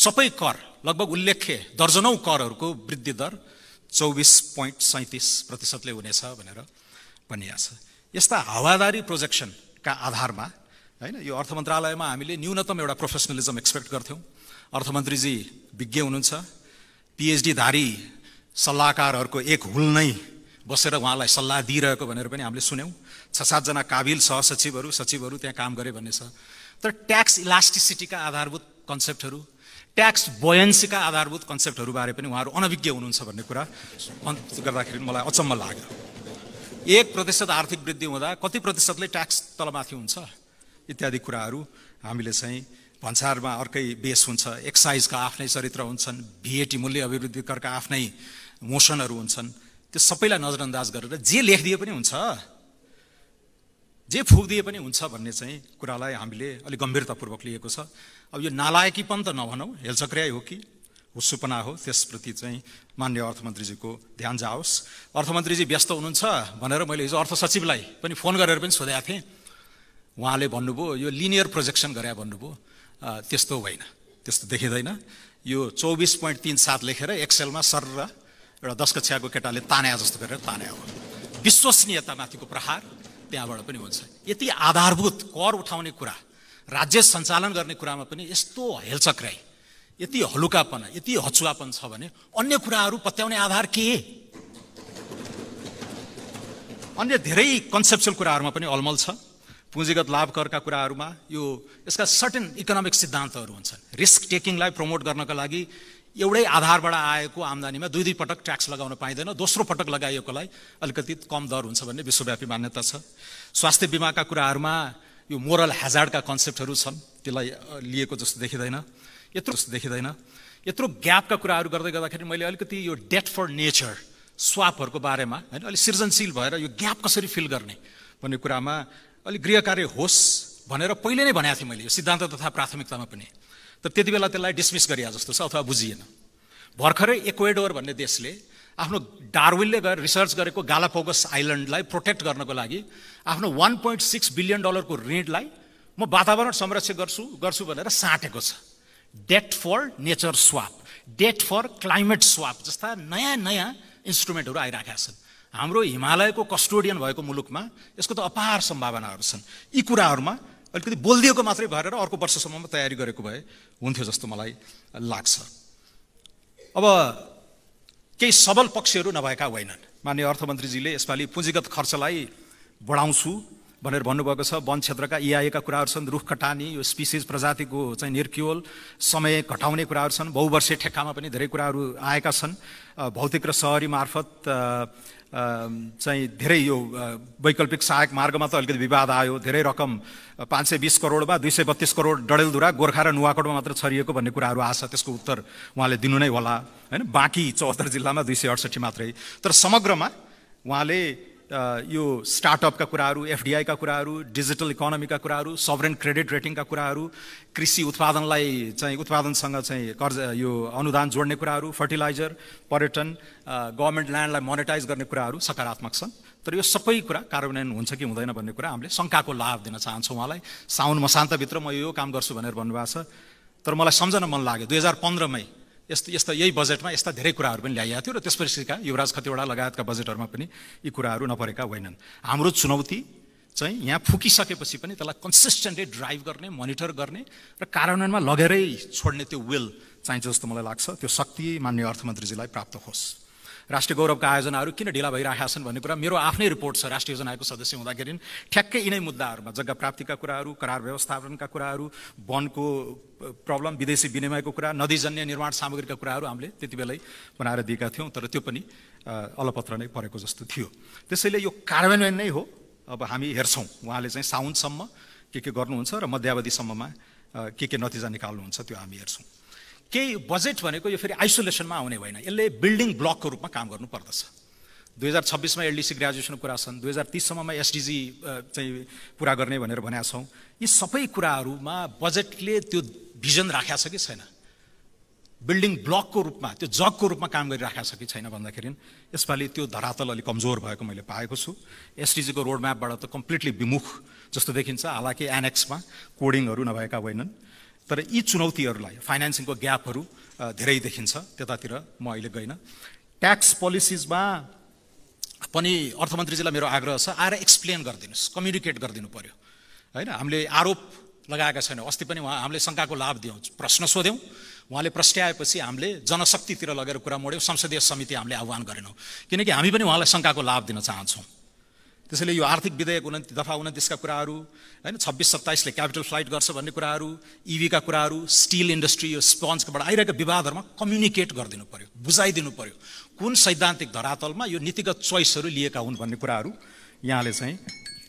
सबै कर लगभग उल्लेख्य दर्जनौँ करहरूको वृद्धि दर चौबिस पोइन्ट सैँतिस प्रतिशतले हुनेछ भनेर भनिया छ यस्ता हावादारी प्रोजेक्सनका आधारमा होइन यो अर्थ मन्त्रालयमा हामीले न्यूनतम एउटा प्रोफेसनलिजम एक्सपेक्ट गर्थ्यौँ अर्थमन्त्रीजी विज्ञ हुनुहुन्छ पिएचडीधारी सल्लाहकारहरूको एक हुल नै बसेर उहाँलाई सल्लाह दिइरहेको भनेर पनि हामीले सुन्यौँ छ सातजना काबिल सहसचिवहरू सचिवहरू त्यहाँ काम गरे भन्ने छ तर ट्याक्स इलास्टिसिटीका आधारभूत कन्सेप्टहरू ट्याक्स बोयन्सीका आधारभूत कन्सेप्टहरूबारे पनि उहाँहरू अनभिज्ञ हुनुहुन्छ भन्ने कुरा अन्त गर्दाखेरि मलाई अचम्म लाग्यो एक प्रतिशत आर्थिक वृद्धि हुँदा कति प्रतिशतले ट्याक्स तलमाथि हुन्छ इत्यादि कुराहरू हामीले चाहिँ भन्सारमा अर्कै बेस हुन्छ एक्साइजका आफ्नै चरित्र हुन्छन् भिएटी मूल्य अभिवृद्धि करका आफ्नै मोसनहरू हुन्छन् त्यो सबैलाई नजरअन्दाज गरेर जे लेखिदिए पनि हुन्छ जे फुकिदिए पनि हुन्छ भन्ने चाहिँ कुरालाई हामीले अलिक गम्भीरतापूर्वक लिएको छ अब यो नालायकी पनि त नभनौँ हेलचक्र्याई हो कि हो सुपना हो त्यसप्रति चाहिँ मान्य अर्थमन्त्रीजीको ध्यान जाओस् अर्थमन्त्रीजी व्यस्त हुनुहुन्छ भनेर मैले हिजो अर्थ सचिवलाई पनि फोन गरेर पनि सोधेको थिएँ उहाँले भन्नुभयो यो लिनियर प्रोजेक्सन गरे भन्नुभयो त्यस्तो होइन त्यस्तो देखिँदैन यो चौबिस पोइन्ट तिन सात लेखेर एक्सेलमा सर र एउटा दस कक्षाको केटाले ताने जस्तो गरेर ताने हो विश्वसनीयतामाथिको प्रहार त्यहाँबाट पनि हुन्छ यति आधारभूत कर उठाउने कुरा राज्य सञ्चालन गर्ने कुरामा पनि यस्तो हेलचक्राई यति हलुकापन यति हचुवापन छ भने अन्य कुराहरू पत्याउने आधार के अन्य धेरै कन्सेप्चुअल कुराहरूमा पनि अलमल छ पुँजीगत लाभ करका कुराहरूमा यो यसका सर्टेन इकोनोमिक सिद्धान्तहरू हुन्छन् रिस्क टेकिङलाई प्रमोट गर्नका लागि एउटै आधारबाट आएको आम्दानीमा दुई दुई पटक ट्याक्स लगाउन पाइँदैन दोस्रो पटक लगाइएकोलाई अलिकति कम दर हुन्छ भन्ने विश्वव्यापी मान्यता छ स्वास्थ्य बिमाका कुराहरूमा यो मोरल हेजार्डका कन्सेप्टहरू छन् त्यसलाई लिएको जस्तो देखिँदैन यत्रो जस्तो देखिँदैन यत्रो ग्यापका कुराहरू गर्दै गर्दाखेरि मैले अलिकति यो डेट फर नेचर स्वापहरूको बारेमा होइन अलिक सृजनशील भएर यो ग्याप कसरी फिल गर्ने भन्ने कुरामा अलिक गृह कार्य होस् भनेर पहिले नै भनेको थिएँ मैले यो सिद्धान्त तथा प्राथमिकतामा पनि तर त्यति बेला त्यसलाई डिसमिस गरिया जस्तो छ अथवा बुझिएन भर्खरै इक्वेडोर भन्ने देशले आफ्नो डार्विलले गएर रिसर्च गरेको गालापोगस आइल्यान्डलाई प्रोटेक्ट गर्नको लागि आफ्नो वान पोइन्ट सिक्स बिलियन डलरको ऋणलाई म वातावरण संरक्षण गर्छु गर्छु भनेर साँटेको छ debt for nature swap debt for climate swap जस्ता नयाँ नयाँ इन्स्ट्रुमेन्टहरू आइरहेका छन् हाम्रो हिमालयको कस्टोडियन भएको मुलुकमा यसको त अपार सम्भावनाहरू छन् यी कुराहरूमा अलिकति बोलिदिएको मात्रै भएर अर्को वर्षसम्ममा तयारी गरेको भए हुन्थ्यो जस्तो मलाई लाग्छ अब केही सबल पक्षहरू नभएका होइनन् मान्य अर्थमन्त्रीजीले यसपालि पुँजीगत खर्चलाई बढाउँछु भनेर भन्नुभएको छ वन क्षेत्रका इआएका कुराहरू छन् रुख कटानी यो स्पिसिज प्रजातिको चाहिँ निर्क्योल समय घटाउने कुराहरू छन् बहुवर्षीय ठेक्कामा पनि धेरै कुराहरू आएका छन् भौतिक र सहरी मार्फत चाहिँ धेरै यो वैकल्पिक सहायक मार्गमा त अलिकति विवाद आयो धेरै रकम पाँच सय बिस करोडमा दुई सय बत्तिस करोड डडेलधुरा गोर्खा र नुवाकोटमा मात्र छरिएको भन्ने कुराहरू आशा त्यसको उत्तर उहाँले दिनु नै होला होइन बाँकी चौहत्तर जिल्लामा दुई सय अडसठी मात्रै तर समग्रमा उहाँले यो स्टार्टअपका कुराहरू एफडिआईका कुराहरू डिजिटल इकोनोमीका कुराहरू सबरेन क्रेडिट रेटिङका कुराहरू कृषि उत्पादनलाई चाहिँ उत्पादनसँग चाहिँ कर्ज यो अनुदान जोड्ने कुराहरू फर्टिलाइजर पर्यटन गभर्मेन्ट ल्यान्डलाई मोनिटाइज गर्ने कुराहरू सकारात्मक छन् तर यो सबै कुरा कार्यान्वयन हुन्छ कि हुँदैन भन्ने कुरा हामीले शङ्काको लाभ दिन चाहन्छौँ उहाँलाई साउन मसान्तभित्र म यो काम गर्छु भनेर भन्नुभएको छ तर मलाई सम्झन मन लाग्यो दुई हजार पन्ध्रमै यस्तो यस्ता यही बजेटमा यस्ता धेरै कुराहरू पनि ल्याइएको थियो र त्यसपछिका युवराज खतिवडा लगायतका बजेटहरूमा पनि यी कुराहरू नपरेका होइनन् हाम्रो चुनौती चाहिँ यहाँ फुकिसकेपछि पनि त्यसलाई कन्सिस्टेन्टली ड्राइभ गर्ने मोनिटर गर्ने र कार्यान्वयनमा लगेरै छोड्ने त्यो विल चाहिन्छ जस्तो मलाई लाग्छ त्यो शक्ति मान्य अर्थमन्त्रीजीलाई प्राप्त होस् राष्ट्रिय गौरवका आयोजनाहरू किन ढिला भइरहेका छन् भन्ने कुरा मेरो आफ्नै रिपोर्ट छ राष्ट्रिय योजनाको सदस्य हुँदाखेरि ठ्याक्कै यिनै मुद्दाहरूमा जग्गा प्राप्तिका कुराहरू करार व्यवस्थापनका कुराहरू वनको प्रब्लम विदेशी विनिमयको कुरा नदीजन्य निर्माण सामग्रीका कुराहरू हामीले त्यति बेलै बनाएर दिएका थियौँ तर त्यो पनि अलपत्र नै परेको जस्तो थियो त्यसैले यो कार्यान्वयन नै हो अब हामी हेर्छौँ उहाँले चाहिँ साउनसम्म के के गर्नुहुन्छ र मध्यावधिसम्ममा के के नतिजा निकाल्नुहुन्छ त्यो हामी हेर्छौँ केही बजेट भनेको यो फेरि आइसोलेसनमा आउने होइन यसले बिल्डिङ ब्लकको रूपमा काम गर्नुपर्दछ दुई हजार छब्बिसमा एलडिसी ग्रेजुएसनको कुरा छन् दुई हजार तिससम्ममा एसडिजी चाहिँ पुरा गर्ने भनेर भनेका छौँ यी सबै कुराहरूमा बजेटले त्यो भिजन राखेको छ कि छैन बिल्डिङ ब्लकको रूपमा त्यो जगको रूपमा काम गरिराखेको छ कि छैन भन्दाखेरि यसपालि त्यो धरातल अलिक कमजोर भएको मैले पाएको छु एसडिजीको रोडम्यापबाट त कम्प्लिटली विमुख जस्तो देखिन्छ हालाकि एनएक्समा कोडिङहरू नभएका होइनन् तर यी चुनौतीहरूलाई फाइनेन्सिङको ग्यापहरू धेरै देखिन्छ त्यतातिर म अहिले गइनँ ट्याक्स पोलिसिजमा पनि अर्थमन्त्रीजीलाई मेरो आग्रह छ आएर एक्सप्लेन गरिदिनुहोस् कम्युनिकेट गरिदिनु पऱ्यो होइन हामीले आरोप लगाएका छैनौँ अस्ति पनि उहाँ हामीले शङ्काको लाभ दियौँ प्रश्न सोध्यौँ उहाँले आएपछि हामीले जनशक्तितिर लगेर कुरा मोड्यौँ संसदीय समिति हामीले आह्वान गरेनौँ किनकि हामी पनि उहाँलाई शङ्काको लाभ दिन चाहन्छौँ त्यसैले यो आर्थिक विधेयक उन्ति दफा उन्तिसका कुराहरू होइन छब्बिस सत्ताइसले क्यापिटल फ्लाइट गर्छ भन्ने कुराहरू इभीका e कुराहरू स्टिल इन्डस्ट्री यो स्पन्जकोबाट आइरहेका विवादहरूमा कम्युनिकेट गरिदिनु पऱ्यो बुझाइदिनु पऱ्यो कुन सैद्धान्तिक धरातलमा यो नीतिगत चोइसहरू लिएका हुन् भन्ने कुराहरू यहाँले चाहिँ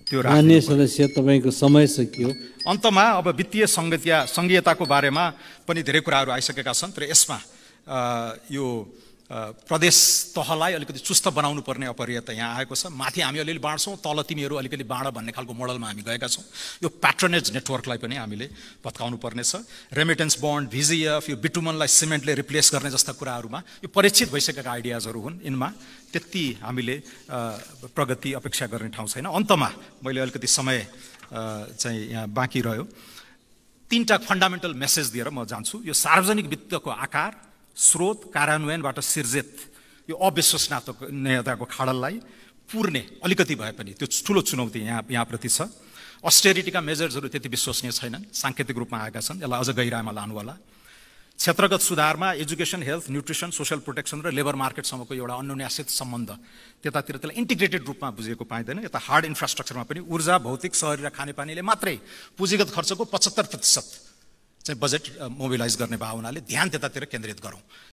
त्यो मान्य सदस्य तपाईँको समय सकियो अन्तमा अब वित्तीय सङ्घीयता सङ्घीयताको बारेमा पनि धेरै कुराहरू आइसकेका छन् र यसमा यो प्रदेश तहलाई अलिकति चुस्त बनाउनु पर्ने अपरियता यहाँ आएको छ माथि हामी अलिअलि बाँड्छौँ तल तिमीहरू अलिकति बाँड भन्ने खालको मोडलमा हामी गएका छौँ यो प्याट्रनेज नेटवर्कलाई पनि हामीले भत्काउनु पर्नेछ रेमिटेन्स बन्ड भिजिएफ यो बिटुमनलाई सिमेन्टले रिप्लेस गर्ने जस्ता कुराहरूमा यो परीक्षित भइसकेका आइडियाजहरू हुन् यिनमा त्यति हामीले प्रगति अपेक्षा गर्ने ठाउँ छैन अन्तमा मैले अलिकति समय चाहिँ यहाँ बाँकी रह्यो तिनवटा फन्डामेन्टल मेसेज दिएर म जान्छु यो सार्वजनिक वित्तको आकार स्रोत कार्यान्वयनबाट सिर्जित यो अविश्वसनात्मकताको खाडललाई पुर्ने अलिकति भए पनि त्यो ठुलो चुनौती यहाँ यहाँप्रति छ अस्टेरिटीका मेजर्सहरू त्यति विश्वसनीय छैनन् साङ्केतिक रूपमा आएका छन् यसलाई अझ गहिरामा होला क्षेत्रगत सुधारमा education health nutrition social protection र लेबर मार्केटसम्मको एउटा अन्यन्यासित सम्बन्ध त्यतातिर त्यसलाई इन्टिग्रेटेड रूपमा बुझेको पाइँदैन यता हार्ड इन्फ्रास्ट्रक्चरमा पनि ऊर्जा भौतिक सहरी र खानेपानीले मात्रै पुँजीगत खर्चको पचहत्तर प्रतिशत चाहिँ बजेट मोबिलाइज गर्ने भावनाले ध्यान त्यतातिर केन्द्रित गरौँ